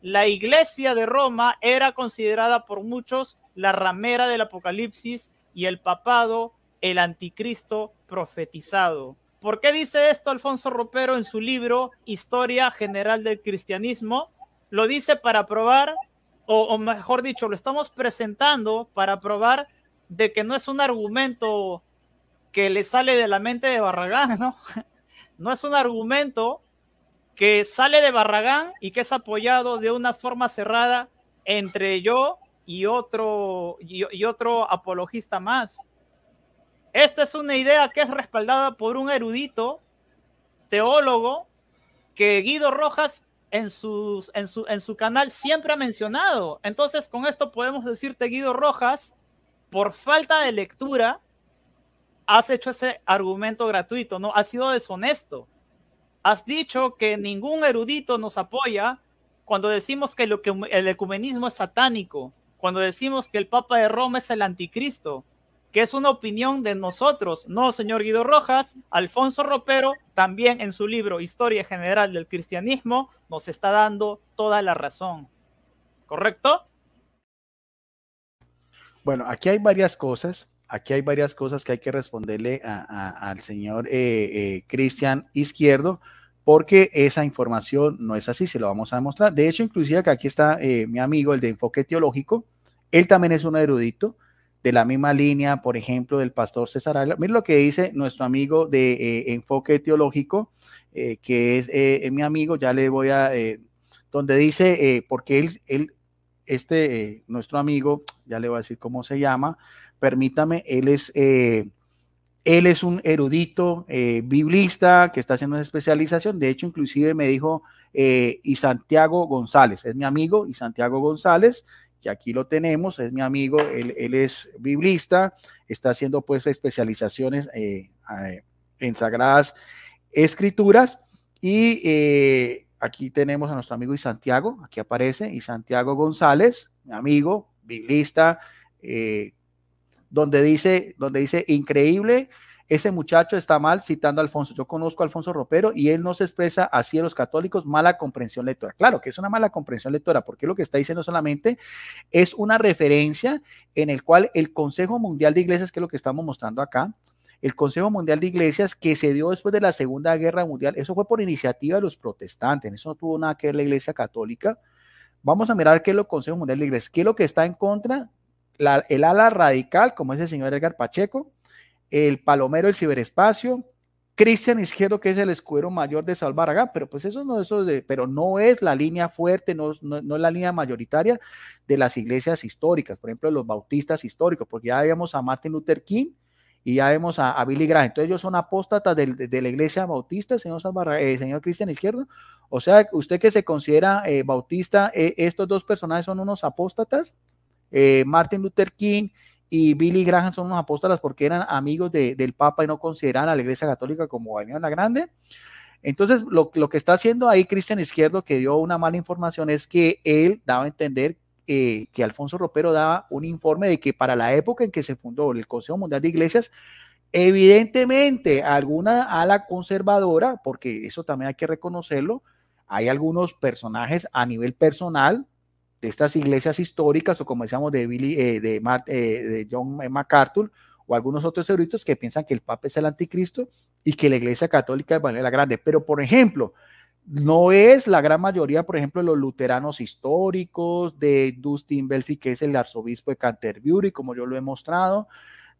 la Iglesia de Roma era considerada por muchos la ramera del Apocalipsis y el papado, el anticristo profetizado. ¿Por qué dice esto Alfonso Ropero en su libro Historia General del Cristianismo? Lo dice para probar, o, mejor dicho, lo estamos presentando para probar de que no es un argumento que le sale de la mente de Barragán, ¿no? No es un argumento que sale de Barragán y que es apoyado de una forma cerrada entre yo y otro, y, otro apologista más. Esta es una idea que es respaldada por un erudito, teólogo, que Guido Rojas en, sus, en, su, en su canal siempre ha mencionado. Entonces, con esto podemos decirte, Guido Rojas, por falta de lectura, has hecho ese argumento gratuito, ¿no? Has sido deshonesto. Has dicho que ningún erudito nos apoya cuando decimos que el ecumenismo es satánico, cuando decimos que el Papa de Roma es el anticristo, que es una opinión de nosotros. No, señor Guido Rojas, Alfonso Ropero, también en su libro Historia General del Cristianismo, nos está dando toda la razón. ¿Correcto? Bueno, aquí hay varias cosas aquí hay varias cosas que hay que responderle al señor eh, eh, Cristian Izquierdo, porque esa información no es así, se lo vamos a demostrar. De hecho, inclusive que aquí está eh, mi amigo, el de Enfoque Teológico, él también es un erudito de la misma línea, por ejemplo, del pastor César Miren lo que dice nuestro amigo de Enfoque Teológico, que es mi amigo, ya le voy a... donde dice, porque él, él este, nuestro amigo, ya le voy a decir cómo se llama, permítame, él es, eh, él es un erudito eh, biblista que está haciendo una especialización, de hecho inclusive me dijo, eh, y Santiago González, es mi amigo, y Santiago González, que aquí lo tenemos, es mi amigo, él, él es biblista, está haciendo pues especializaciones en Sagradas Escrituras y aquí tenemos a nuestro amigo y Santiago, aquí aparece, y Santiago González, mi amigo, biblista, eh, donde dice, donde dice, increíble, ese muchacho está mal, citando a Alfonso. Yo conozco a Alfonso Ropero y él no se expresa así a los católicos, mala comprensión lectora. Claro que es una mala comprensión lectora, porque lo que está diciendo solamente es una referencia en el cual el Consejo Mundial de Iglesias, que es lo que estamos mostrando acá, el Consejo Mundial de Iglesias que se dio después de la Segunda Guerra Mundial, eso fue por iniciativa de los protestantes, eso no tuvo nada que ver la Iglesia Católica. Vamos a mirar qué es lo Consejo Mundial de Iglesias, qué es lo que está en contra el ala radical, como es el señor Edgar Pacheco, el palomero del ciberespacio, Cristian Izquierdo, que es el escuero mayor de Salvaragán, pero pues eso no, eso de, pero no es la línea fuerte, no, no, es la línea mayoritaria de las iglesias históricas, por ejemplo, los bautistas históricos, porque ya vemos a Martin Luther King y ya vemos a, Billy Graham, entonces ellos son apóstatas de, la iglesia bautista, señor, eh, señor Cristian Izquierdo, o sea, usted que se considera eh, bautista, eh, estos dos personajes son unos apóstatas, eh, Martin Luther King y Billy Graham son unos apóstoles porque eran amigos del Papa y no consideraban a la Iglesia Católica como la Grande. Entonces, lo, que está haciendo ahí Cristian Izquierdo, que dio una mala información, es que él daba a entender eh, que Alfonso Ropero daba un informe de que para la época en que se fundó el Consejo Mundial de Iglesias, evidentemente alguna ala conservadora, porque eso también hay que reconocerlo, hay algunos personajes a nivel personal de estas iglesias históricas o como decíamos de, Billy, eh, eh, de, John MacArthur o algunos otros eruditos que piensan que el Papa es el anticristo y que la iglesia católica es la grande. Pero, por ejemplo, no es la gran mayoría, por ejemplo, de los luteranos históricos, de Dustin Belfi, que es el arzobispo de Canterbury, como yo lo he mostrado,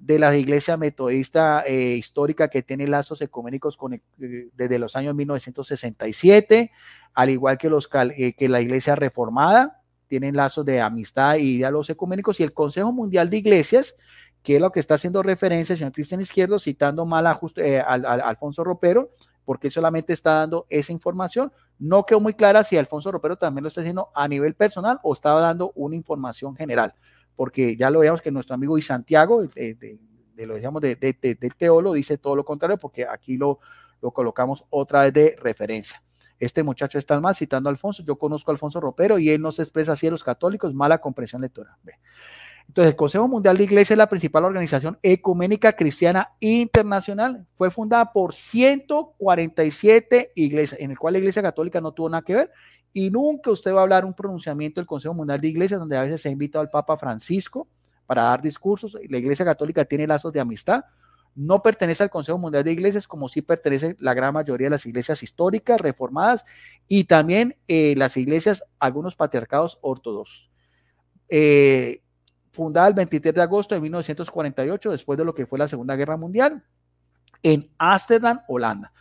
de la iglesia metodista eh, histórica que tiene lazos ecuménicos desde los años 1967, al igual que, los, que la iglesia reformada, tienen lazos de amistad y diálogos ecuménicos y el Consejo Mundial de Iglesias, que es lo que está haciendo referencia el señor Cristian Izquierdo, citando mal a, eh, Alfonso Ropero, porque solamente está dando esa información. No quedó muy clara si Alfonso Ropero también lo está haciendo a nivel personal o estaba dando una información general, porque ya lo veíamos que nuestro amigo y Santiago, eh, de, lo decíamos de, de, Teolo, dice todo lo contrario, porque aquí lo, lo colocamos otra vez de referencia este muchacho está mal, citando a Alfonso, yo conozco a Alfonso Ropero y él no se expresa así a los católicos, mala comprensión lectora. Entonces, el Consejo Mundial de Iglesias es la principal organización ecuménica cristiana internacional. Fue fundada por 147 iglesias, en el cual la Iglesia Católica no tuvo nada que ver. Y nunca usted va a hablar un pronunciamiento del Consejo Mundial de Iglesias, donde a veces se ha invitado al Papa Francisco para dar discursos. La Iglesia Católica tiene lazos de amistad no pertenece al Consejo Mundial de Iglesias, como sí pertenece la gran mayoría de las iglesias históricas, reformadas, y también eh, las iglesias, algunos patriarcados ortodoxos. Eh, fundada el 23 de agosto de 1948, después de lo que fue la Segunda Guerra Mundial, en Ámsterdam, Holanda.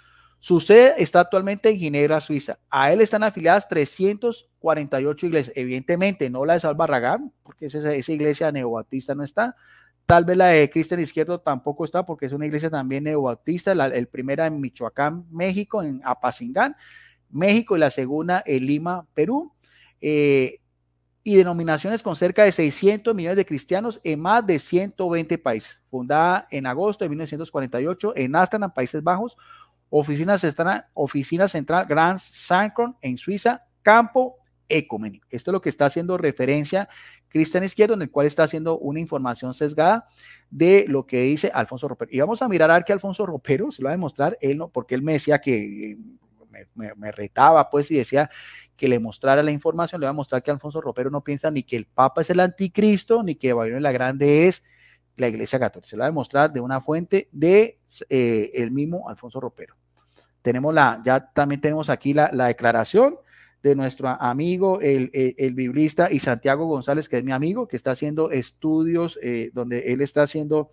Su sede está actualmente en Ginebra, Suiza. A él están afiliadas 348 iglesias. Evidentemente, no la de Salvarragán, porque esa, esa iglesia neobautista no está. Tal vez la de Cristian Izquierdo tampoco está porque es una iglesia también neobautista, la, el primera en Michoacán, México, en Apacingán, México, y la segunda en Lima, Perú. Eh, y denominaciones con cerca de 600 millones de cristianos en más de 120 países. Fundada en agosto de 1948 en Astana, Países Bajos, oficinas central, oficina central Grand Sancron en Suiza, campo Ecumenico. Esto es lo que está haciendo referencia Cristian Izquierdo, en el cual está haciendo una información sesgada de lo que dice Alfonso Ropero. Y vamos a mirar a ver que Alfonso Ropero se lo va a demostrar, él no, porque él me decía que eh, me, retaba, pues, y decía que le mostrara la información, le va a mostrar que Alfonso Ropero no piensa ni que el Papa es el anticristo, ni que en la Grande es la Iglesia Católica. Se lo va a demostrar de una fuente de eh, el mismo Alfonso Ropero. Tenemos la, ya también tenemos aquí la declaración de nuestro amigo, el, biblista y Santiago González, que es mi amigo, que está haciendo estudios, eh, donde él está haciendo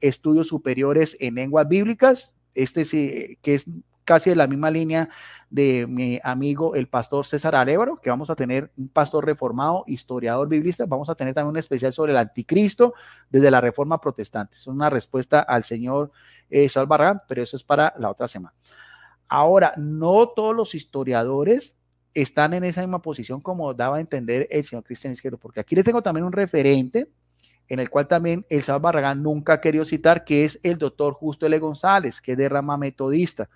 estudios superiores en lenguas bíblicas, este sí, eh, que es casi de la misma línea de mi amigo el pastor César Alevaro que vamos a tener un pastor reformado, historiador biblista, vamos a tener también un especial sobre el anticristo desde la reforma protestante. Es una respuesta al señor eh, Salvarán, pero eso es para la otra semana. Ahora, no todos los historiadores están en esa misma posición como daba a entender el señor Cristian Izquierdo, porque aquí le tengo también un referente en el cual también el Salvador Barragán nunca ha querido citar, que es el doctor Justo L. González, que es de rama metodista.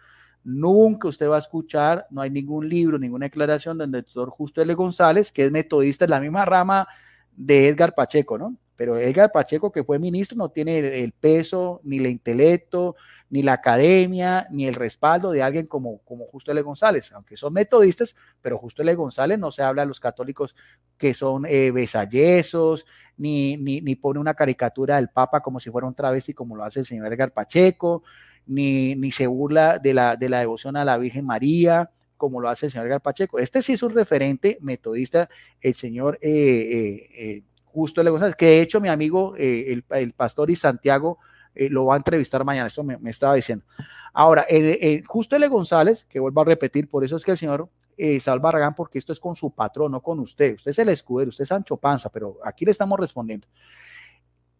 Nunca usted va a escuchar, no hay ningún libro, ninguna declaración donde el doctor Justo L. González, que es metodista, es la misma rama de Edgar Pacheco, ¿no? Pero Edgar Pacheco, que fue ministro, no tiene el peso, ni el intelecto, ni la academia, ni el respaldo de alguien como, como Justo L. González, aunque son metodistas, pero Justo L. González no se habla a los católicos que son eh, besallesos, ni, ni, ni, pone una caricatura del Papa como si fuera un travesti, como lo hace el señor Edgar Pacheco, ni, ni se burla de la, de la devoción a la Virgen María, como lo hace el señor Edgar Pacheco. Este sí es un referente metodista, el señor eh, eh, eh, Justo L. González, que de hecho mi amigo, el, el pastor y Santiago, eh, lo va a entrevistar mañana, eso me, estaba diciendo. Ahora, el justo L. González, que vuelvo a repetir, por eso es que el señor eh, Salva porque esto es con su patrón, no con usted, usted es el escudero, usted es Sancho Panza, pero aquí le estamos respondiendo.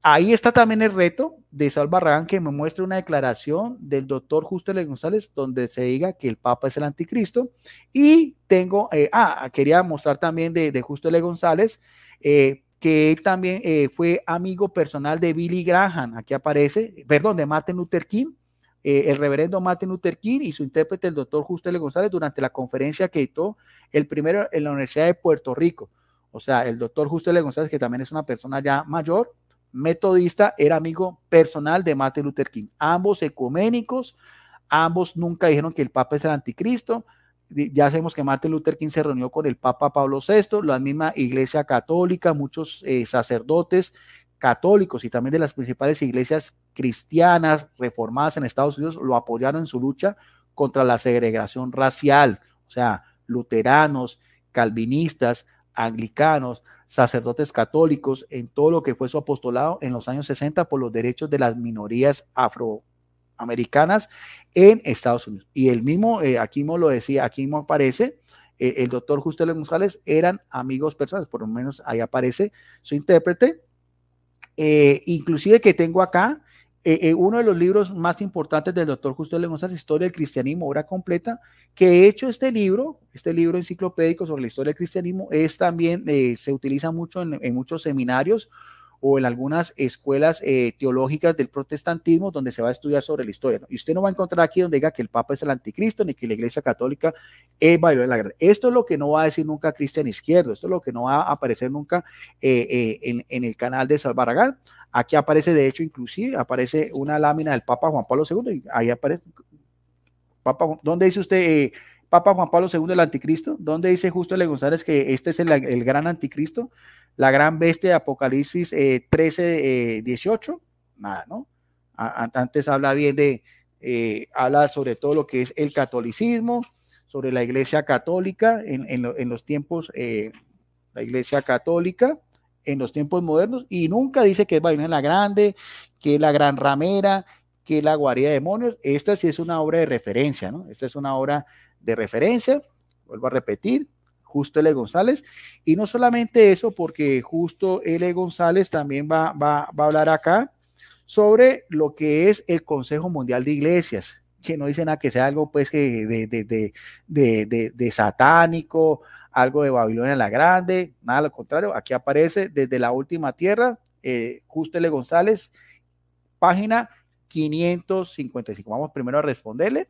Ahí está también el reto de Salva que me muestre una declaración del doctor Justo L. González donde se diga que el Papa es el anticristo. Y tengo, eh, ah, quería mostrar también de, de Justo L. González, eh, que él también eh, fue amigo personal de Billy Graham, aquí aparece, perdón, de Martin Luther King, eh, el reverendo Martin Luther King y su intérprete, el doctor Justo L. González, durante la conferencia que editó el primero en la Universidad de Puerto Rico. O sea, el doctor Justo L. González, que también es una persona ya mayor, metodista, era amigo personal de Martin Luther King. Ambos ecuménicos, ambos nunca dijeron que el Papa es el anticristo, ya sabemos que Martin Luther King se reunió con el Papa Pablo VI, la misma Iglesia Católica, muchos eh, sacerdotes católicos y también de las principales iglesias cristianas reformadas en Estados Unidos lo apoyaron en su lucha contra la segregación racial, o sea, luteranos, calvinistas, anglicanos, sacerdotes católicos, en todo lo que fue su apostolado en los años 60 por los derechos de las minorías afro americanas en Estados Unidos. Y el mismo, eh, aquí mismo lo decía, aquí mismo aparece, eh, el doctor Justo Justelio González eran amigos personales, por lo menos ahí aparece su intérprete. Eh, inclusive que tengo acá, uno de los libros más importantes del doctor Justo Justo González, Historia del Cristianismo, obra completa, que he hecho este libro, este libro enciclopédico sobre la historia del cristianismo, es también, se utiliza mucho en muchos seminarios, o en algunas escuelas eh, teológicas del protestantismo donde se va a estudiar sobre la historia. Y usted no va a encontrar aquí donde diga que el Papa es el anticristo ni que la Iglesia Católica es de la guerra. Esto es lo que no va a decir nunca Cristian Izquierdo, esto es lo que no va a aparecer nunca eh, eh, en, el canal de Salvaragán. Aquí aparece, de hecho, inclusive aparece una lámina del Papa Juan Pablo II y ahí aparece, Papa, ¿dónde dice usted? Papa Juan Pablo II el anticristo? donde dice Justo le González que este es el, gran anticristo? La gran bestia de Apocalipsis 13, eh, 18. Eh, nada, ¿no? antes habla bien de, eh, habla sobre todo lo que es el catolicismo, sobre la iglesia católica en, los tiempos, la iglesia católica en los tiempos modernos y nunca dice que es en la Grande, que es la gran ramera, que es la guarida de demonios. Esta sí es una obra de referencia, ¿no? Esta es una obra de referencia, vuelvo a repetir, Justo L. González. Y no solamente eso, porque Justo L. González también va, a hablar acá sobre lo que es el Consejo Mundial de Iglesias, que no dicen a que sea algo pues de, de, de, satánico, algo de Babilonia la Grande, nada, lo contrario, aquí aparece desde la última tierra, eh, Justo L. González, página 555. Vamos primero a responderle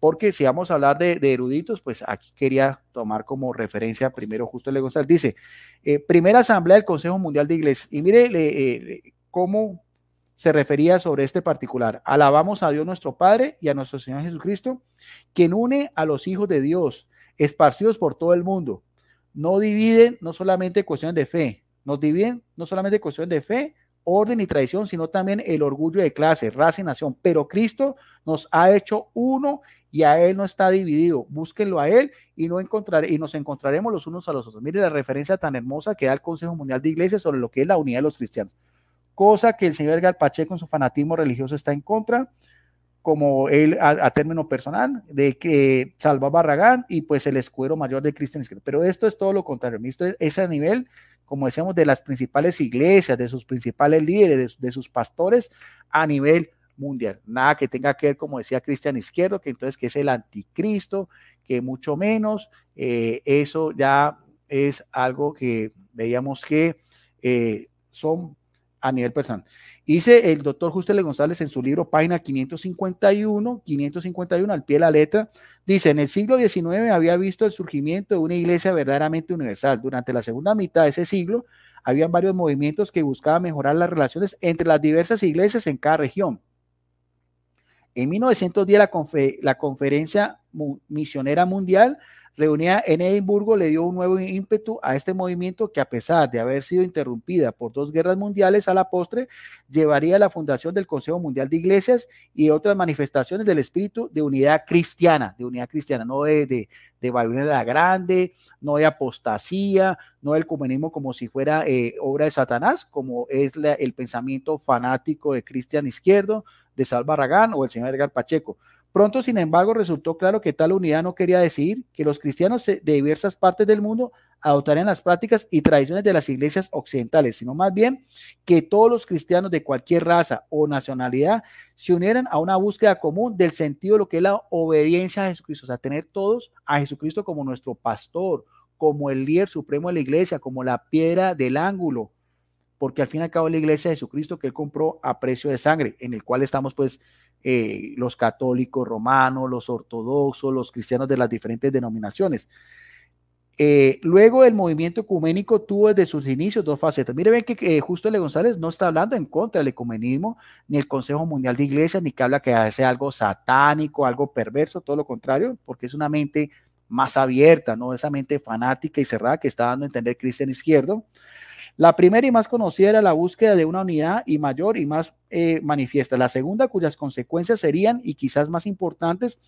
porque si vamos a hablar de, eruditos, pues aquí quería tomar como referencia primero justo Le González. Dice, eh, primera asamblea del Consejo Mundial de Iglesias. Y mire eh, cómo se refería sobre este particular. Alabamos a Dios nuestro Padre y a nuestro Señor Jesucristo, quien une a los hijos de Dios, esparcidos por todo el mundo. No dividen no solamente cuestiones de fe, nos dividen no solamente cuestiones de fe, orden y tradición, sino también el orgullo de clase, raza y nación. Pero Cristo nos ha hecho uno y a él no está dividido. Búsquenlo a él y, no encontrar, y nos encontraremos los unos a los otros. Mire la referencia tan hermosa que da el Consejo Mundial de Iglesias sobre lo que es la unidad de los cristianos. Cosa que el señor Garpache con su fanatismo religioso está en contra, como él a, término personal, de que salva a Barragán y pues el escuero mayor de Cristian Pero esto es todo lo contrario. es, a nivel como decíamos, de las principales iglesias, de sus principales líderes, de, sus pastores a nivel mundial. Nada que tenga que ver, como decía Cristian Izquierdo, que entonces que es el anticristo, que mucho menos, eh, eso ya es algo que veíamos que eh, son a nivel personal. Dice el doctor Justele González en su libro, página 551, 551 al pie de la letra, dice, en el siglo XIX había visto el surgimiento de una iglesia verdaderamente universal. Durante la segunda mitad de ese siglo, habían varios movimientos que buscaban mejorar las relaciones entre las diversas iglesias en cada región. En 1910 la, la Conferencia Misionera Mundial reunida en Edimburgo le dio un nuevo ímpetu a este movimiento que a pesar de haber sido interrumpida por dos guerras mundiales a la postre, llevaría a la fundación del Consejo Mundial de Iglesias y otras manifestaciones del espíritu de unidad cristiana, de unidad cristiana, no de, de, de la Grande, no de apostasía, no del comunismo como si fuera eh, obra de Satanás, como es el pensamiento fanático de Cristian Izquierdo, de Sal o el señor Edgar Pacheco. Pronto, sin embargo, resultó claro que tal unidad no quería decir que los cristianos de diversas partes del mundo adoptarían las prácticas y tradiciones de las iglesias occidentales, sino más bien que todos los cristianos de cualquier raza o nacionalidad se unieran a una búsqueda común del sentido de lo que es la obediencia a Jesucristo, o sea, tener todos a Jesucristo como nuestro pastor, como el líder supremo de la iglesia, como la piedra del ángulo, porque al fin y al cabo la iglesia de Jesucristo que él compró a precio de sangre, en el cual estamos pues eh, los católicos romanos, los ortodoxos, los cristianos de las diferentes denominaciones. Eh, luego el movimiento ecuménico tuvo desde sus inicios dos facetas. Mire, ven que eh, Justo Le González no está hablando en contra del ecumenismo, ni el Consejo Mundial de Iglesias, ni que habla que sea algo satánico, algo perverso, todo lo contrario, porque es una mente más abierta, no esa mente fanática y cerrada que está dando a entender Cristian Izquierdo. La primera y más conocida era la búsqueda de una unidad y mayor y más eh, manifiesta. La segunda, cuyas consecuencias serían y quizás más importantes,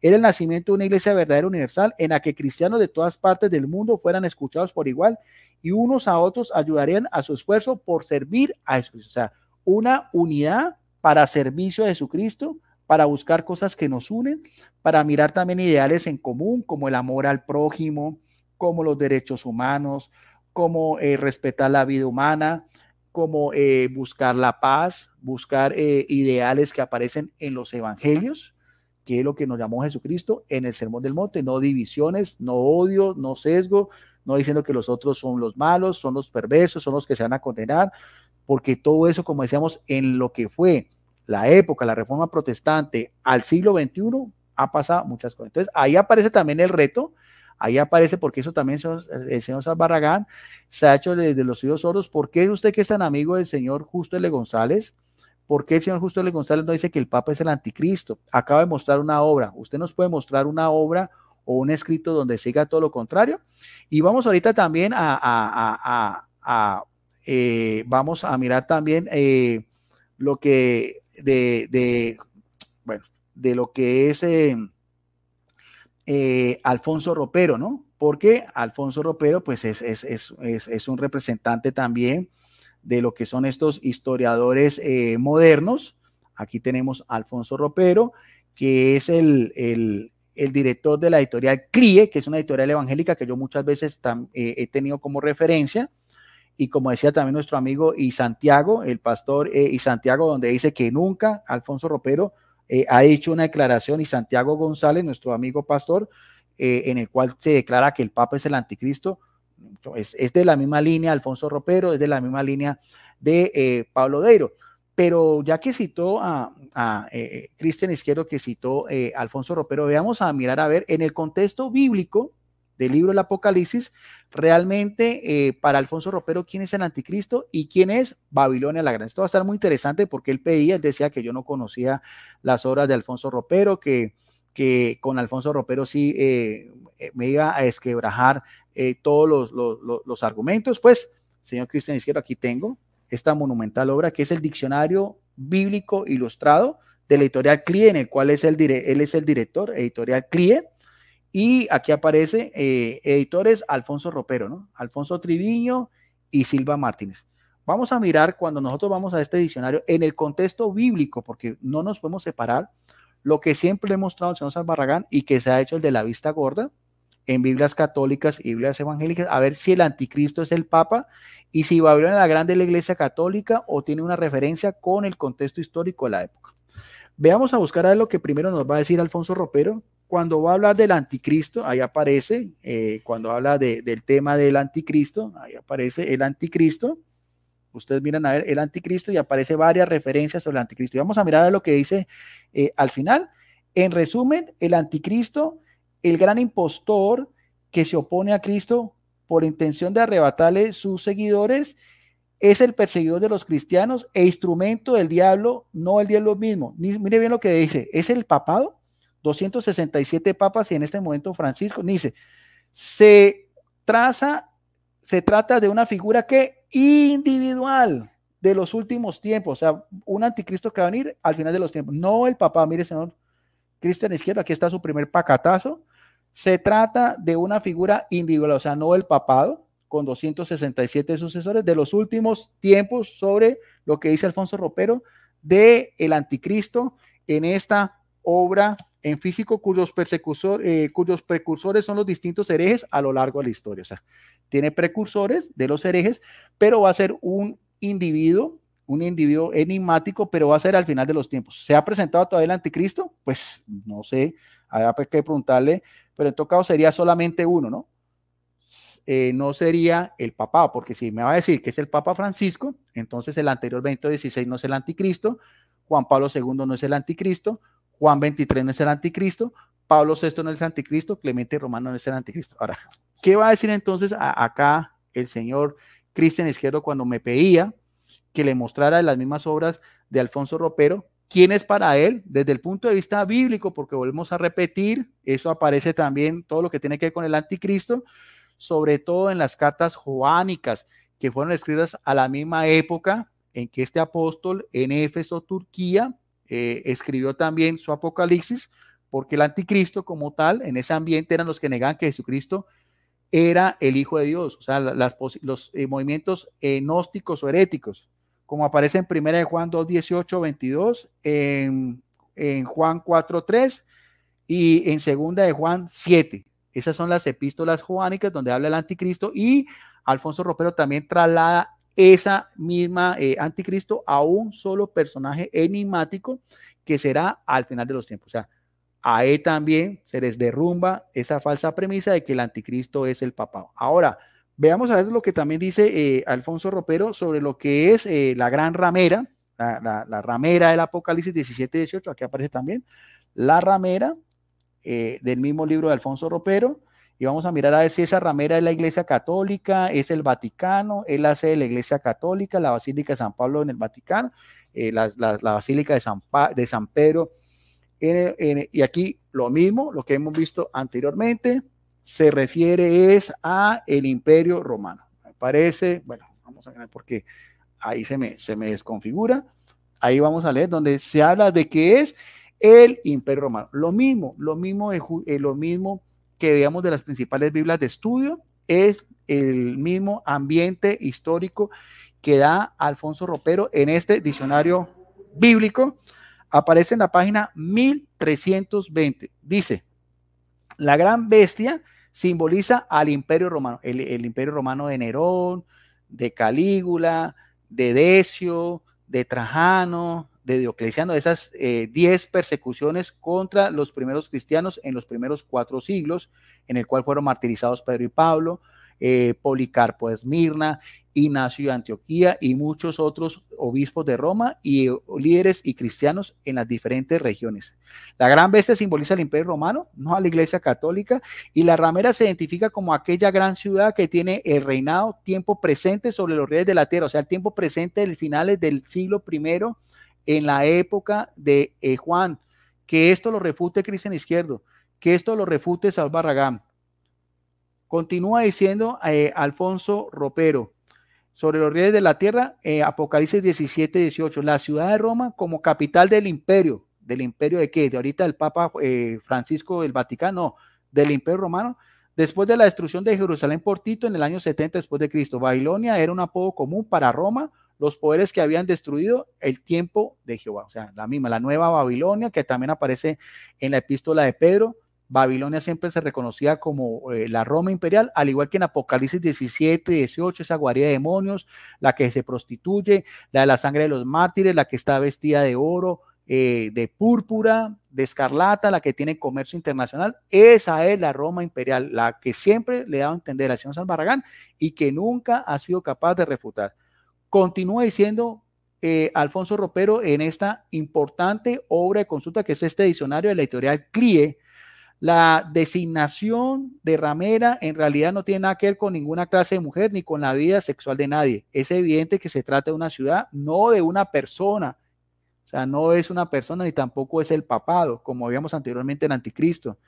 era el nacimiento de una iglesia verdadera universal en la que cristianos de todas partes del mundo fueran escuchados por igual y unos a otros ayudarían a su esfuerzo por servir a Jesucristo. O sea, una unidad para servicio a Jesucristo, para buscar cosas que nos unen, para mirar también ideales en común como el amor al prójimo, como los derechos humanos, como eh, respetar la vida humana, como eh, buscar la paz, buscar eh, ideales que aparecen en los evangelios, que es lo que nos llamó Jesucristo en el Sermón del Monte, no divisiones, no odio, no sesgo, no diciendo que los otros son los malos, son los perversos, son los que se van a condenar, porque todo eso, como decíamos, en lo que fue la época, la reforma protestante al siglo XXI, ha pasado muchas cosas. Entonces, ahí aparece también el reto Ahí aparece porque eso también el señor Barragán se ha hecho desde los oídos sordos. ¿Por qué usted que es tan amigo del señor Justo L. González? ¿Por qué el señor Justo L. González no dice que el Papa es el anticristo? Acaba de mostrar una obra. ¿Usted nos puede mostrar una obra o un escrito donde siga todo lo contrario? Y vamos ahorita también a, eh, vamos a mirar también eh, lo que de, de, bueno, de lo que es... Eh, eh, Alfonso Ropero, ¿no? Porque Alfonso Ropero, pues, es, un representante también de lo que son estos historiadores eh, modernos. Aquí tenemos Alfonso Ropero, que es el, el, director de la editorial CRIE, que es una editorial evangélica que yo muchas veces eh, he tenido como referencia. Y como decía también nuestro amigo y Santiago, el pastor y Santiago, donde dice que nunca Alfonso Ropero eh, ha dicho una declaración y Santiago González, nuestro amigo pastor, eh, en el cual se declara que el Papa es el anticristo. Es, de la misma línea Alfonso Ropero, es de la misma línea de eh, Pablo Deiro. Pero ya que citó a, a Cristian Izquierdo, que citó Alfonso Ropero, veamos a mirar a ver en el contexto bíblico del libro el Apocalipsis, realmente eh, para Alfonso Ropero, quién es el anticristo y quién es Babilonia la Grande. Esto va a estar muy interesante porque él pedía, él decía que yo no conocía las obras de Alfonso Ropero, que, que con Alfonso Ropero sí eh, eh, me iba a esquebrajar todos los, argumentos. Pues, señor Cristian Izquierdo, aquí tengo esta monumental obra que es el Diccionario Bíblico Ilustrado de la editorial CLIE, en el cual es el, él es el director, editorial CLIE. Y aquí aparece eh, editores Alfonso Ropero, ¿no? Alfonso Triviño y Silva Martínez. Vamos a mirar cuando nosotros vamos a este diccionario en el contexto bíblico, porque no nos podemos separar lo que siempre le he mostrado al señor Barragán y que se ha hecho el de la vista gorda en Biblias católicas y Biblias evangélicas, a ver si el anticristo es el Papa y si Babilonia la Grande es la Iglesia Católica o tiene una referencia con el contexto histórico de la época. Veamos a buscar a lo que primero nos va a decir Alfonso Ropero, cuando va a hablar del anticristo, ahí aparece, eh, cuando habla del tema del anticristo, ahí aparece el anticristo. Ustedes miran a ver el anticristo y aparece varias referencias sobre el anticristo. Y vamos a mirar a lo que dice eh, al final. En resumen, el anticristo, el gran impostor que se opone a Cristo por intención de arrebatarle sus seguidores, es el perseguidor de los cristianos e instrumento del diablo, no el diablo mismo. Mire bien lo que dice, es el papado 267 papas y en este momento Francisco dice, se traza, se trata de una figura que individual de los últimos tiempos, o sea, un anticristo que va a venir al final de los tiempos, no el papá, mire señor Cristian Izquierdo, aquí está su primer pacatazo, se trata de una figura individual, o sea, no el papado, con 267 sucesores de los últimos tiempos sobre lo que dice Alfonso Ropero de el anticristo en esta obra en físico cuyos, eh, cuyos precursores son los distintos herejes a lo largo de la historia. O sea, tiene precursores de los herejes, pero va a ser un individuo, un individuo enigmático, pero va a ser al final de los tiempos. ¿Se ha presentado todavía el anticristo? Pues no sé, habrá pues que preguntarle, pero en todo caso sería solamente uno, ¿no? Eh, no sería el papá, porque si me va a decir que es el Papa Francisco, entonces el anterior 2016 no es el anticristo, Juan Pablo II no es el anticristo, Juan 23 no es el anticristo, Pablo VI no es el anticristo, Clemente Romano no es el anticristo. Ahora, ¿qué va a decir entonces acá el señor Cristian Izquierdo cuando me pedía que le mostrara las mismas obras de Alfonso Ropero? ¿Quién es para él desde el punto de vista bíblico? Porque volvemos a repetir, eso aparece también todo lo que tiene que ver con el anticristo, sobre todo en las cartas joánicas que fueron escritas a la misma época en que este apóstol en Éfeso, Turquía, eh, escribió también su Apocalipsis, porque el anticristo como tal, en ese ambiente eran los que negaban que Jesucristo era el Hijo de Dios, o sea, los eh, movimientos eh, gnósticos o heréticos, como aparece en 1 Juan 2, 18, 22, en, Juan 4, 3 y en 2 de Juan 7. Esas son las epístolas juánicas donde habla el anticristo y Alfonso Ropero también traslada esa misma eh, anticristo a un solo personaje enigmático que será al final de los tiempos. O sea, a él también se les derrumba esa falsa premisa de que el anticristo es el papado. Ahora, veamos a ver lo que también dice eh, Alfonso Ropero sobre lo que es eh, la gran ramera, la, la ramera del Apocalipsis 17-18, aquí aparece también, la ramera del mismo libro de Alfonso Ropero y vamos a mirar a ver si esa ramera es la Iglesia Católica, es el Vaticano, es la de la Iglesia Católica, la Basílica de San Pablo en el Vaticano, eh, la, Basílica de San, de San Pedro. y aquí lo mismo, lo que hemos visto anteriormente, se refiere es a el Imperio Romano. Me parece, bueno, vamos a ver porque ahí se me, se me desconfigura. Ahí vamos a leer donde se habla de que es el Imperio Romano. Lo mismo, lo mismo, es eh, lo mismo que veamos de las principales Biblias de estudio es el mismo ambiente histórico que da Alfonso Ropero en este diccionario bíblico. Aparece en la página 1320. Dice, la gran bestia simboliza al imperio romano, el imperio romano de Nerón, de Calígula, de Decio, de Trajano, de Diocleciano, esas eh, diez persecuciones contra los primeros cristianos en los primeros cuatro siglos, en el cual fueron martirizados Pedro y Pablo, eh, Policarpo de Esmirna, Ignacio de Antioquía y muchos otros obispos de Roma y eh, líderes y cristianos en las diferentes regiones. La gran bestia simboliza al imperio romano, no a la iglesia católica, y la ramera se identifica como aquella gran ciudad que tiene el reinado, tiempo presente sobre los reyes de la tierra, o sea, el tiempo presente del finales del siglo primero en la época de eh, Juan, que esto lo refute Cristian Izquierdo, que esto lo refute Salvarragán. Continúa diciendo eh, Alfonso Ropero, sobre los reyes de la tierra, eh, Apocalipsis 17, 18, la ciudad de Roma como capital del imperio, del imperio de qué, de ahorita el Papa Francisco del Vaticano, del imperio romano, Después de la destrucción de Jerusalén por Tito en el año 70 después de Cristo, Babilonia era un apodo común para Roma los poderes que habían destruido el tiempo de Jehová. O sea, la misma, la nueva Babilonia, que también aparece en la epístola de Pedro. Babilonia siempre se reconocía como eh, la Roma imperial, al igual que en Apocalipsis 17, 18, esa guarida de demonios, la que se prostituye, la de la sangre de los mártires, la que está vestida de oro, eh, de púrpura, de escarlata, la que tiene comercio internacional. Esa es la Roma imperial, la que siempre le daba a entender al señor San Barragán y que nunca ha sido capaz de refutar. Continúa diciendo eh, Alfonso Ropero en esta importante obra de consulta que es este diccionario de la editorial CLIE. La designación de ramera en realidad no tiene nada que ver con ninguna clase de mujer ni con la vida sexual de nadie. Es evidente que se trata de una ciudad, no de una persona. O sea, no es una persona ni tampoco es el papado, como habíamos anteriormente en Anticristo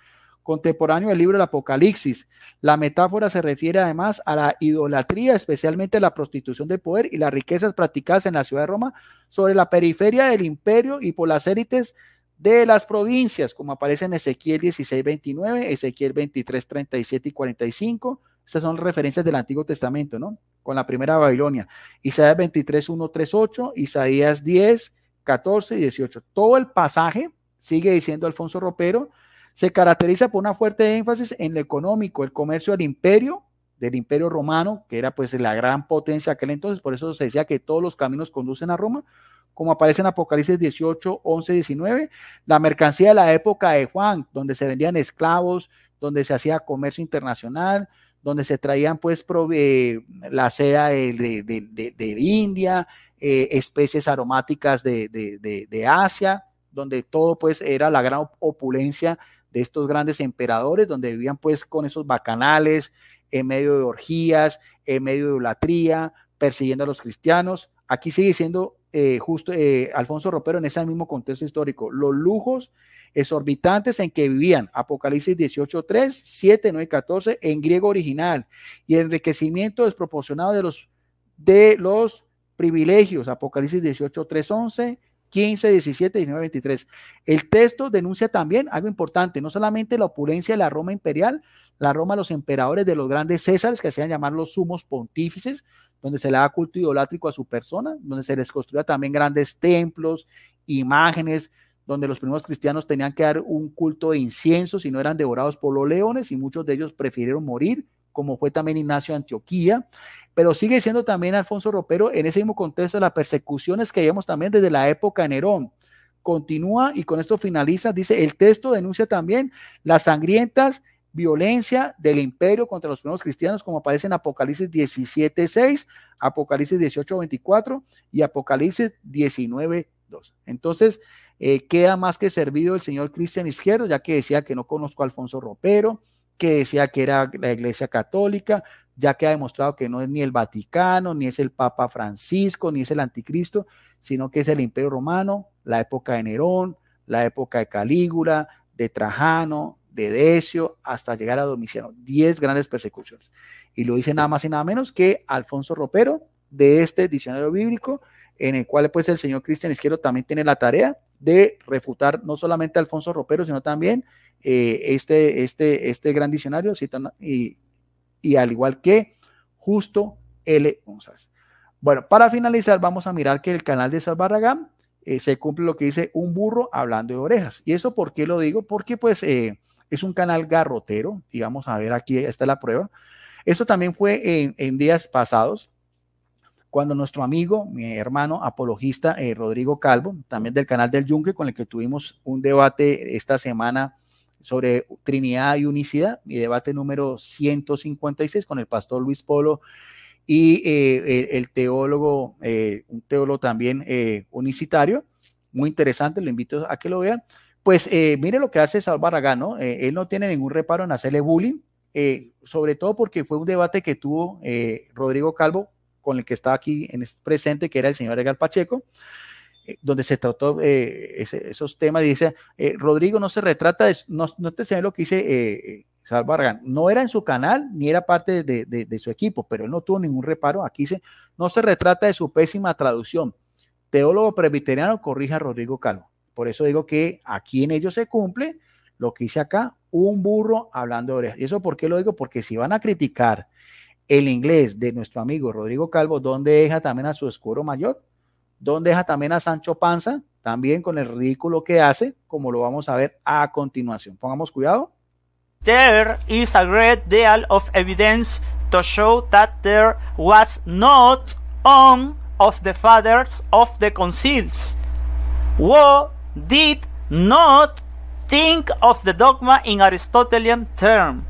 contemporáneo del libro del Apocalipsis. La metáfora se refiere además a la idolatría, especialmente la prostitución de poder y las riquezas practicadas en la ciudad de Roma sobre la periferia del imperio y por las élites de las provincias, como aparece en Ezequiel 16-29 Ezequiel 23, 37 y 45. Estas son referencias del Antiguo Testamento, ¿no? Con la primera Babilonia. Isaías 23, 1, 3, 8, Isaías 10, 14 y 18. Todo el pasaje, sigue diciendo Alfonso Ropero, se caracteriza por una fuerte énfasis en lo económico, el comercio del imperio, del imperio romano, que era pues la gran potencia aquel entonces, por eso se decía que todos los caminos conducen a Roma, como aparece en Apocalipsis 18, 11, 19, la mercancía de la época de Juan, donde se vendían esclavos, donde se hacía comercio internacional, donde se traían pues la seda de, India, eh, especies aromáticas de, Asia, donde todo pues era la gran opulencia de estos grandes emperadores, donde vivían pues con esos bacanales, en medio de orgías, en medio de idolatría, persiguiendo a los cristianos. Aquí sigue siendo eh, justo eh, Alfonso Ropero en ese mismo contexto histórico, los lujos exorbitantes en que vivían, Apocalipsis 18, 3, 7, 9, 14, en griego original, y el enriquecimiento desproporcionado de los, de los privilegios, Apocalipsis 18, 11, 15, 17, 19, 23. El texto denuncia también algo importante, no solamente la opulencia de la Roma imperial, la Roma, los emperadores de los grandes Césares, que hacían llamar los sumos pontífices, donde se le da culto idolátrico a su persona, donde se les construía también grandes templos, imágenes, donde los primeros cristianos tenían que dar un culto de incienso si no eran devorados por los leones y muchos de ellos prefirieron morir como fue también Ignacio Antioquía, pero sigue siendo también Alfonso Ropero en ese mismo contexto de las persecuciones que vemos también desde la época de Nerón. Continúa y con esto finaliza, dice, el texto denuncia también las sangrientas violencia del imperio contra los primeros cristianos, como aparece en Apocalipsis 17.6, Apocalipsis 18.24 y Apocalipsis 19.2. Entonces, eh, queda más que servido el señor Cristian Izquierdo, ya que decía que no conozco a Alfonso Ropero, que decía que era la Iglesia Católica, ya que ha demostrado que no es ni el Vaticano, ni es el Papa Francisco, ni es el Anticristo, sino que es el Imperio Romano, la época de Nerón, la época de Calígula, de Trajano, de Decio, hasta llegar a Domiciano. Diez grandes persecuciones. Y lo dice nada más y nada menos que Alfonso Ropero, de este diccionario bíblico, en el cual pues el señor Cristian Izquierdo también tiene la tarea de refutar no solamente Alfonso Ropero, sino también eh, este, este, este gran diccionario, y, al igual que justo L. 11 Bueno, para finalizar, vamos a mirar que el canal de Salvarragán eh, se cumple lo que dice un burro hablando de orejas. ¿Y eso por qué lo digo? Porque pues eh, es un canal garrotero y vamos a ver aquí, es la prueba. Esto también fue en, días pasados, cuando nuestro amigo, mi hermano apologista Rodrigo Calvo, también del canal del Yunque, con el que tuvimos un debate esta semana sobre Trinidad y Unicidad, mi debate número 156 con el pastor Luis Polo y eh, el, teólogo, eh, un teólogo también eh, unicitario, muy interesante, lo invito a que lo vean. Pues mire lo que hace Sal él no tiene ningún reparo en hacerle bullying, sobre todo porque fue un debate que tuvo Rodrigo Calvo con el que estaba aquí en este presente, que era el señor Edgar Pacheco, eh, donde se trató eh, esos temas, dice, eh, Rodrigo no se retrata, de, no, te sé lo que dice Salvargan, no era en su canal ni era parte de, su equipo, pero él no tuvo ningún reparo, aquí dice, no se retrata de su pésima traducción, teólogo presbiteriano corrija a Rodrigo Calvo, por eso digo que aquí en ellos se cumple lo que hice acá, un burro hablando de orejas, y eso por qué lo digo, porque si van a criticar el inglés de nuestro amigo Rodrigo Calvo, donde deja también a su escuro mayor? Donde deja también a Sancho Panza? También con el ridículo que hace, como lo vamos a ver a continuación. Pongamos cuidado. There is a great deal of evidence to show that there was not on of the fathers of the conceals. who did not think of the dogma in Aristotelian term.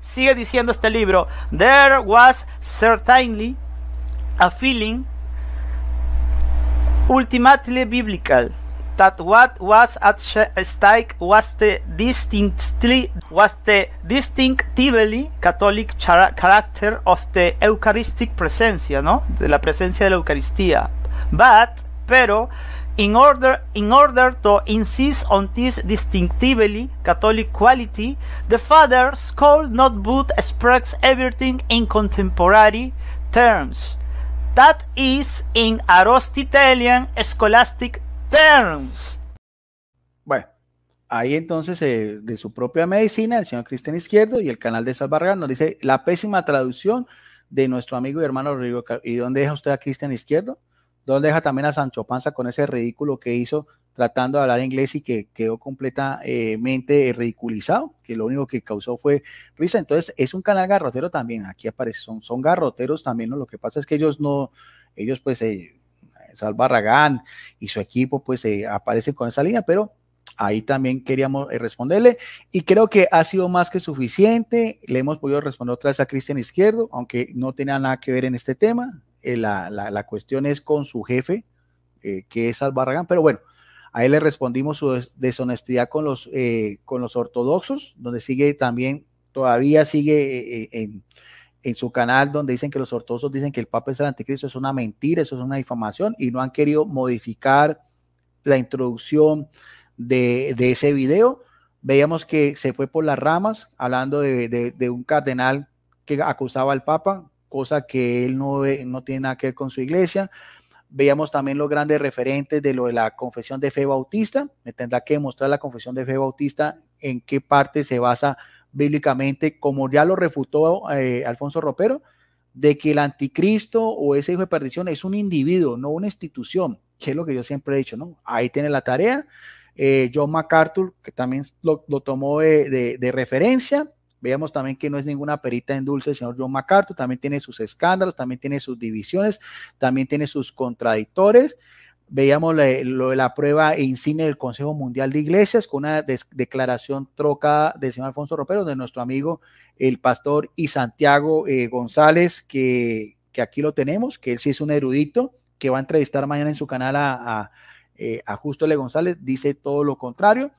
Sigue diciendo este libro, there was certainly a feeling ultimately biblical that what was at stake was the distinctly was the distinctively Catholic character of the Eucharistic presencia, ¿no? De la presencia de la Eucaristía. But, pero, in order in order to insist on this distinctively Catholic quality, the fathers could not but express everything in contemporary terms. That is in Aristotelian Scholastic Terms. Bueno, ahí entonces eh, de su propia medicina, el señor Cristian Izquierdo y el canal de Salvargan nos dice la pésima traducción de nuestro amigo y hermano Rodrigo. ¿Y dónde deja usted a Cristian Izquierdo? ¿Dónde deja también a Sancho Panza con ese ridículo que hizo tratando de hablar inglés y que quedó completamente ridiculizado, que lo único que causó fue risa. Entonces, es un canal garrotero también, aquí aparece, son, garroteros también, Lo que pasa es que ellos no, ellos pues, eh, Salvarragán y su equipo pues eh, aparecen con esa línea, pero ahí también queríamos eh, responderle y creo que ha sido más que suficiente. Le hemos podido responder otra vez a Cristian Izquierdo, aunque no tenía nada que ver en este tema. Eh, la, cuestión es con su jefe, que es Salvarragán, pero bueno, a él le respondimos su deshonestidad con los, eh, con los ortodoxos, donde sigue también, todavía sigue eh, eh, en, su canal, donde dicen que los ortodoxos dicen que el Papa es el anticristo. Es una mentira, eso es una difamación y no han querido modificar la introducción de, ese video. Veíamos que se fue por las ramas hablando de, un cardenal que acusaba al Papa, cosa que él no, no tiene nada que ver con su iglesia. Veíamos también los grandes referentes de lo de la confesión de fe bautista. Me tendrá que demostrar la confesión de fe bautista en qué parte se basa bíblicamente, como ya lo refutó eh, Alfonso Ropero, de que el anticristo o ese hijo de perdición es un individuo, no una institución, que es lo que yo siempre he dicho, ¿no? Ahí tiene la tarea. Eh, John MacArthur, que también lo, tomó de referencia, Veamos también que no es ninguna perita en dulce el señor John MacArthur, también tiene sus escándalos, también tiene sus divisiones, también tiene sus contradictores. Veíamos lo de la prueba insignia del Consejo Mundial de Iglesias con una declaración troca del señor Alfonso Ropero, de nuestro amigo el pastor y Santiago eh, González, que, aquí lo tenemos, que él sí es un erudito, que va a entrevistar mañana en su canal a, a, eh, a Justo L. González, dice todo lo contrario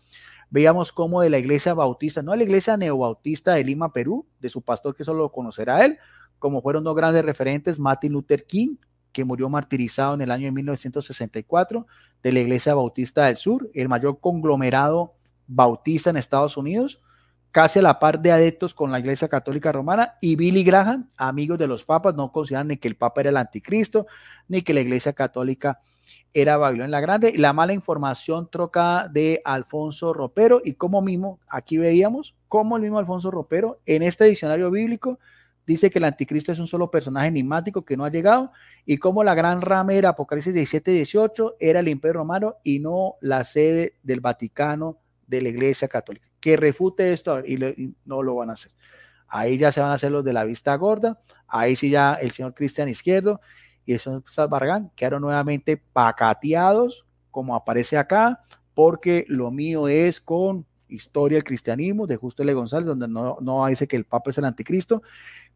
veíamos cómo de la iglesia bautista, no la iglesia neobautista de Lima, Perú, de su pastor que solo conocerá él, como fueron dos grandes referentes, Martin Luther King, que murió martirizado en el año de 1964, de la iglesia bautista del sur, el mayor conglomerado bautista en Estados Unidos, casi a la par de adeptos con la Iglesia Católica Romana, y Billy Graham, amigos de los papas, no consideran ni que el papa era el anticristo, ni que la Iglesia Católica era Babilonia la Grande, la mala información trocada de Alfonso Ropero y como mismo, aquí veíamos, como el mismo Alfonso Ropero en este diccionario bíblico dice que el anticristo es un solo personaje enigmático que no ha llegado y como la gran ramera Apocalipsis 17 18 era el imperio romano y no la sede del Vaticano de la Iglesia Católica. Que refute esto y, y no lo van a hacer. Ahí ya se van a hacer los de la vista gorda, ahí sí ya el señor Cristian Izquierdo y esos Barragán quedaron nuevamente pacateados, como aparece acá, porque lo mío es con historia del cristianismo de Justo L. González, donde no, no dice que el Papa es el anticristo.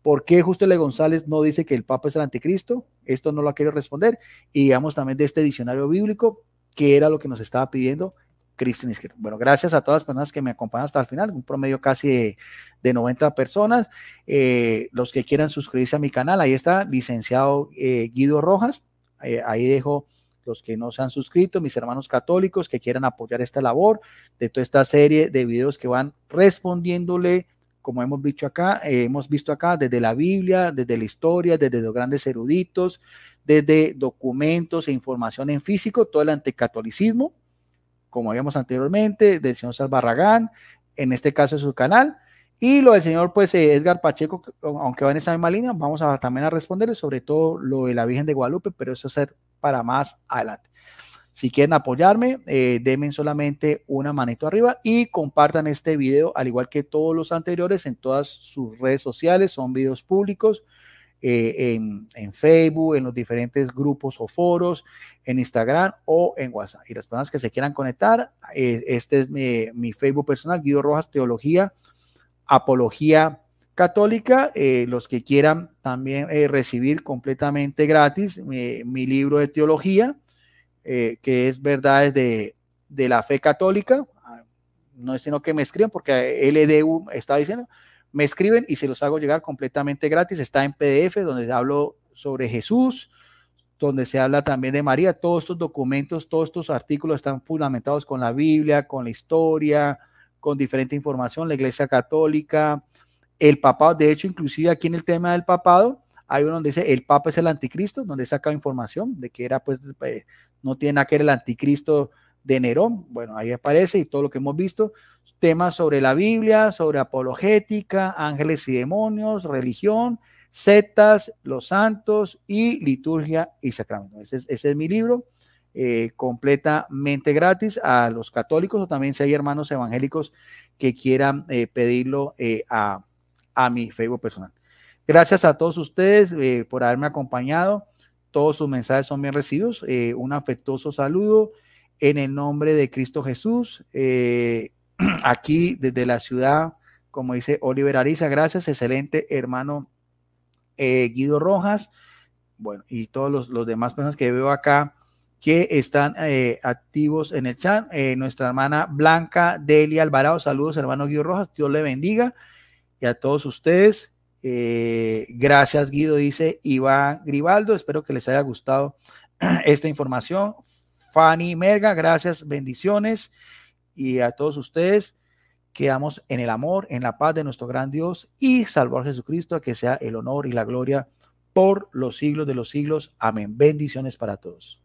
¿Por qué Justo L. González no dice que el Papa es el anticristo? Esto no lo quiero responder. Y digamos también de este diccionario bíblico, que era lo que nos estaba pidiendo Cristian Izquierdo. Bueno, gracias a todas las personas que me acompañan hasta el final, un promedio casi de, 90 personas. Eh, los que quieran suscribirse a mi canal, ahí está, licenciado eh, Guido Rojas. Eh, ahí dejo los que no se han suscrito, mis hermanos católicos que quieran apoyar esta labor de toda esta serie de videos que van respondiéndole, como hemos dicho acá, hemos visto acá, desde la Biblia, desde la historia, desde los grandes eruditos, desde documentos e información en físico, todo el anticatolicismo, como habíamos anteriormente, del señor Salvarragán, en este caso es su canal. Y lo del señor pues eh, Edgar Pacheco, aunque va en esa misma línea, vamos a, también a responderle sobre todo lo de la Virgen de Guadalupe, pero eso ser para más adelante. Si quieren apoyarme, eh, denme solamente una manito arriba y compartan este video, al igual que todos los anteriores, en todas sus redes sociales. Son videos públicos. Eh, en, Facebook, en los diferentes grupos o foros, en Instagram o en WhatsApp. Y las personas que se quieran conectar, eh, este es mi, Facebook personal, Guido Rojas Teología, Apología Católica. Eh, los que quieran también recibir completamente gratis mi, libro de teología, que es Verdades de, de la Fe Católica. Ah, no es sino que me escriban porque LDU está diciendo, me escriben y se los hago llegar completamente gratis. Está en PDF, donde hablo sobre Jesús, donde se habla también de María. Todos estos documentos, todos estos artículos están fundamentados con la Biblia, con la historia, con diferente información, la Iglesia Católica, el papado. De hecho, inclusive aquí en el tema del papado, hay uno donde dice el Papa es el anticristo, donde saca información de que era pues eh, no tiene nada que ver el anticristo de Nerón. Bueno, ahí aparece y todo lo que hemos visto, temas sobre la Biblia, sobre apologética, ángeles y demonios, religión, setas, los santos y liturgia y sacramento. Ese es, mi libro. Eh, completamente gratis a los católicos o también si hay hermanos evangélicos que quieran eh, pedirlo eh, a, a, mi Facebook personal. Gracias a todos ustedes por haberme acompañado. Todos sus mensajes son bien recibidos. un afectuoso saludo en el nombre de Cristo Jesús. Eh, aquí desde la ciudad, como dice Oliver Ariza, gracias, excelente hermano eh, Guido Rojas, bueno, y todos los, demás personas que veo acá que están eh, activos en el chat. nuestra hermana Blanca Delia Alvarado, saludos hermano Guido Rojas, Dios le bendiga y a todos ustedes. gracias Guido, dice Iván Gribaldo, espero que les haya gustado esta información. Fanny Merga, gracias, bendiciones. Y a todos ustedes, quedamos en el amor, en la paz de nuestro gran Dios y Salvador Jesucristo, que sea el honor y la gloria por los siglos de los siglos. Amén. Bendiciones para todos.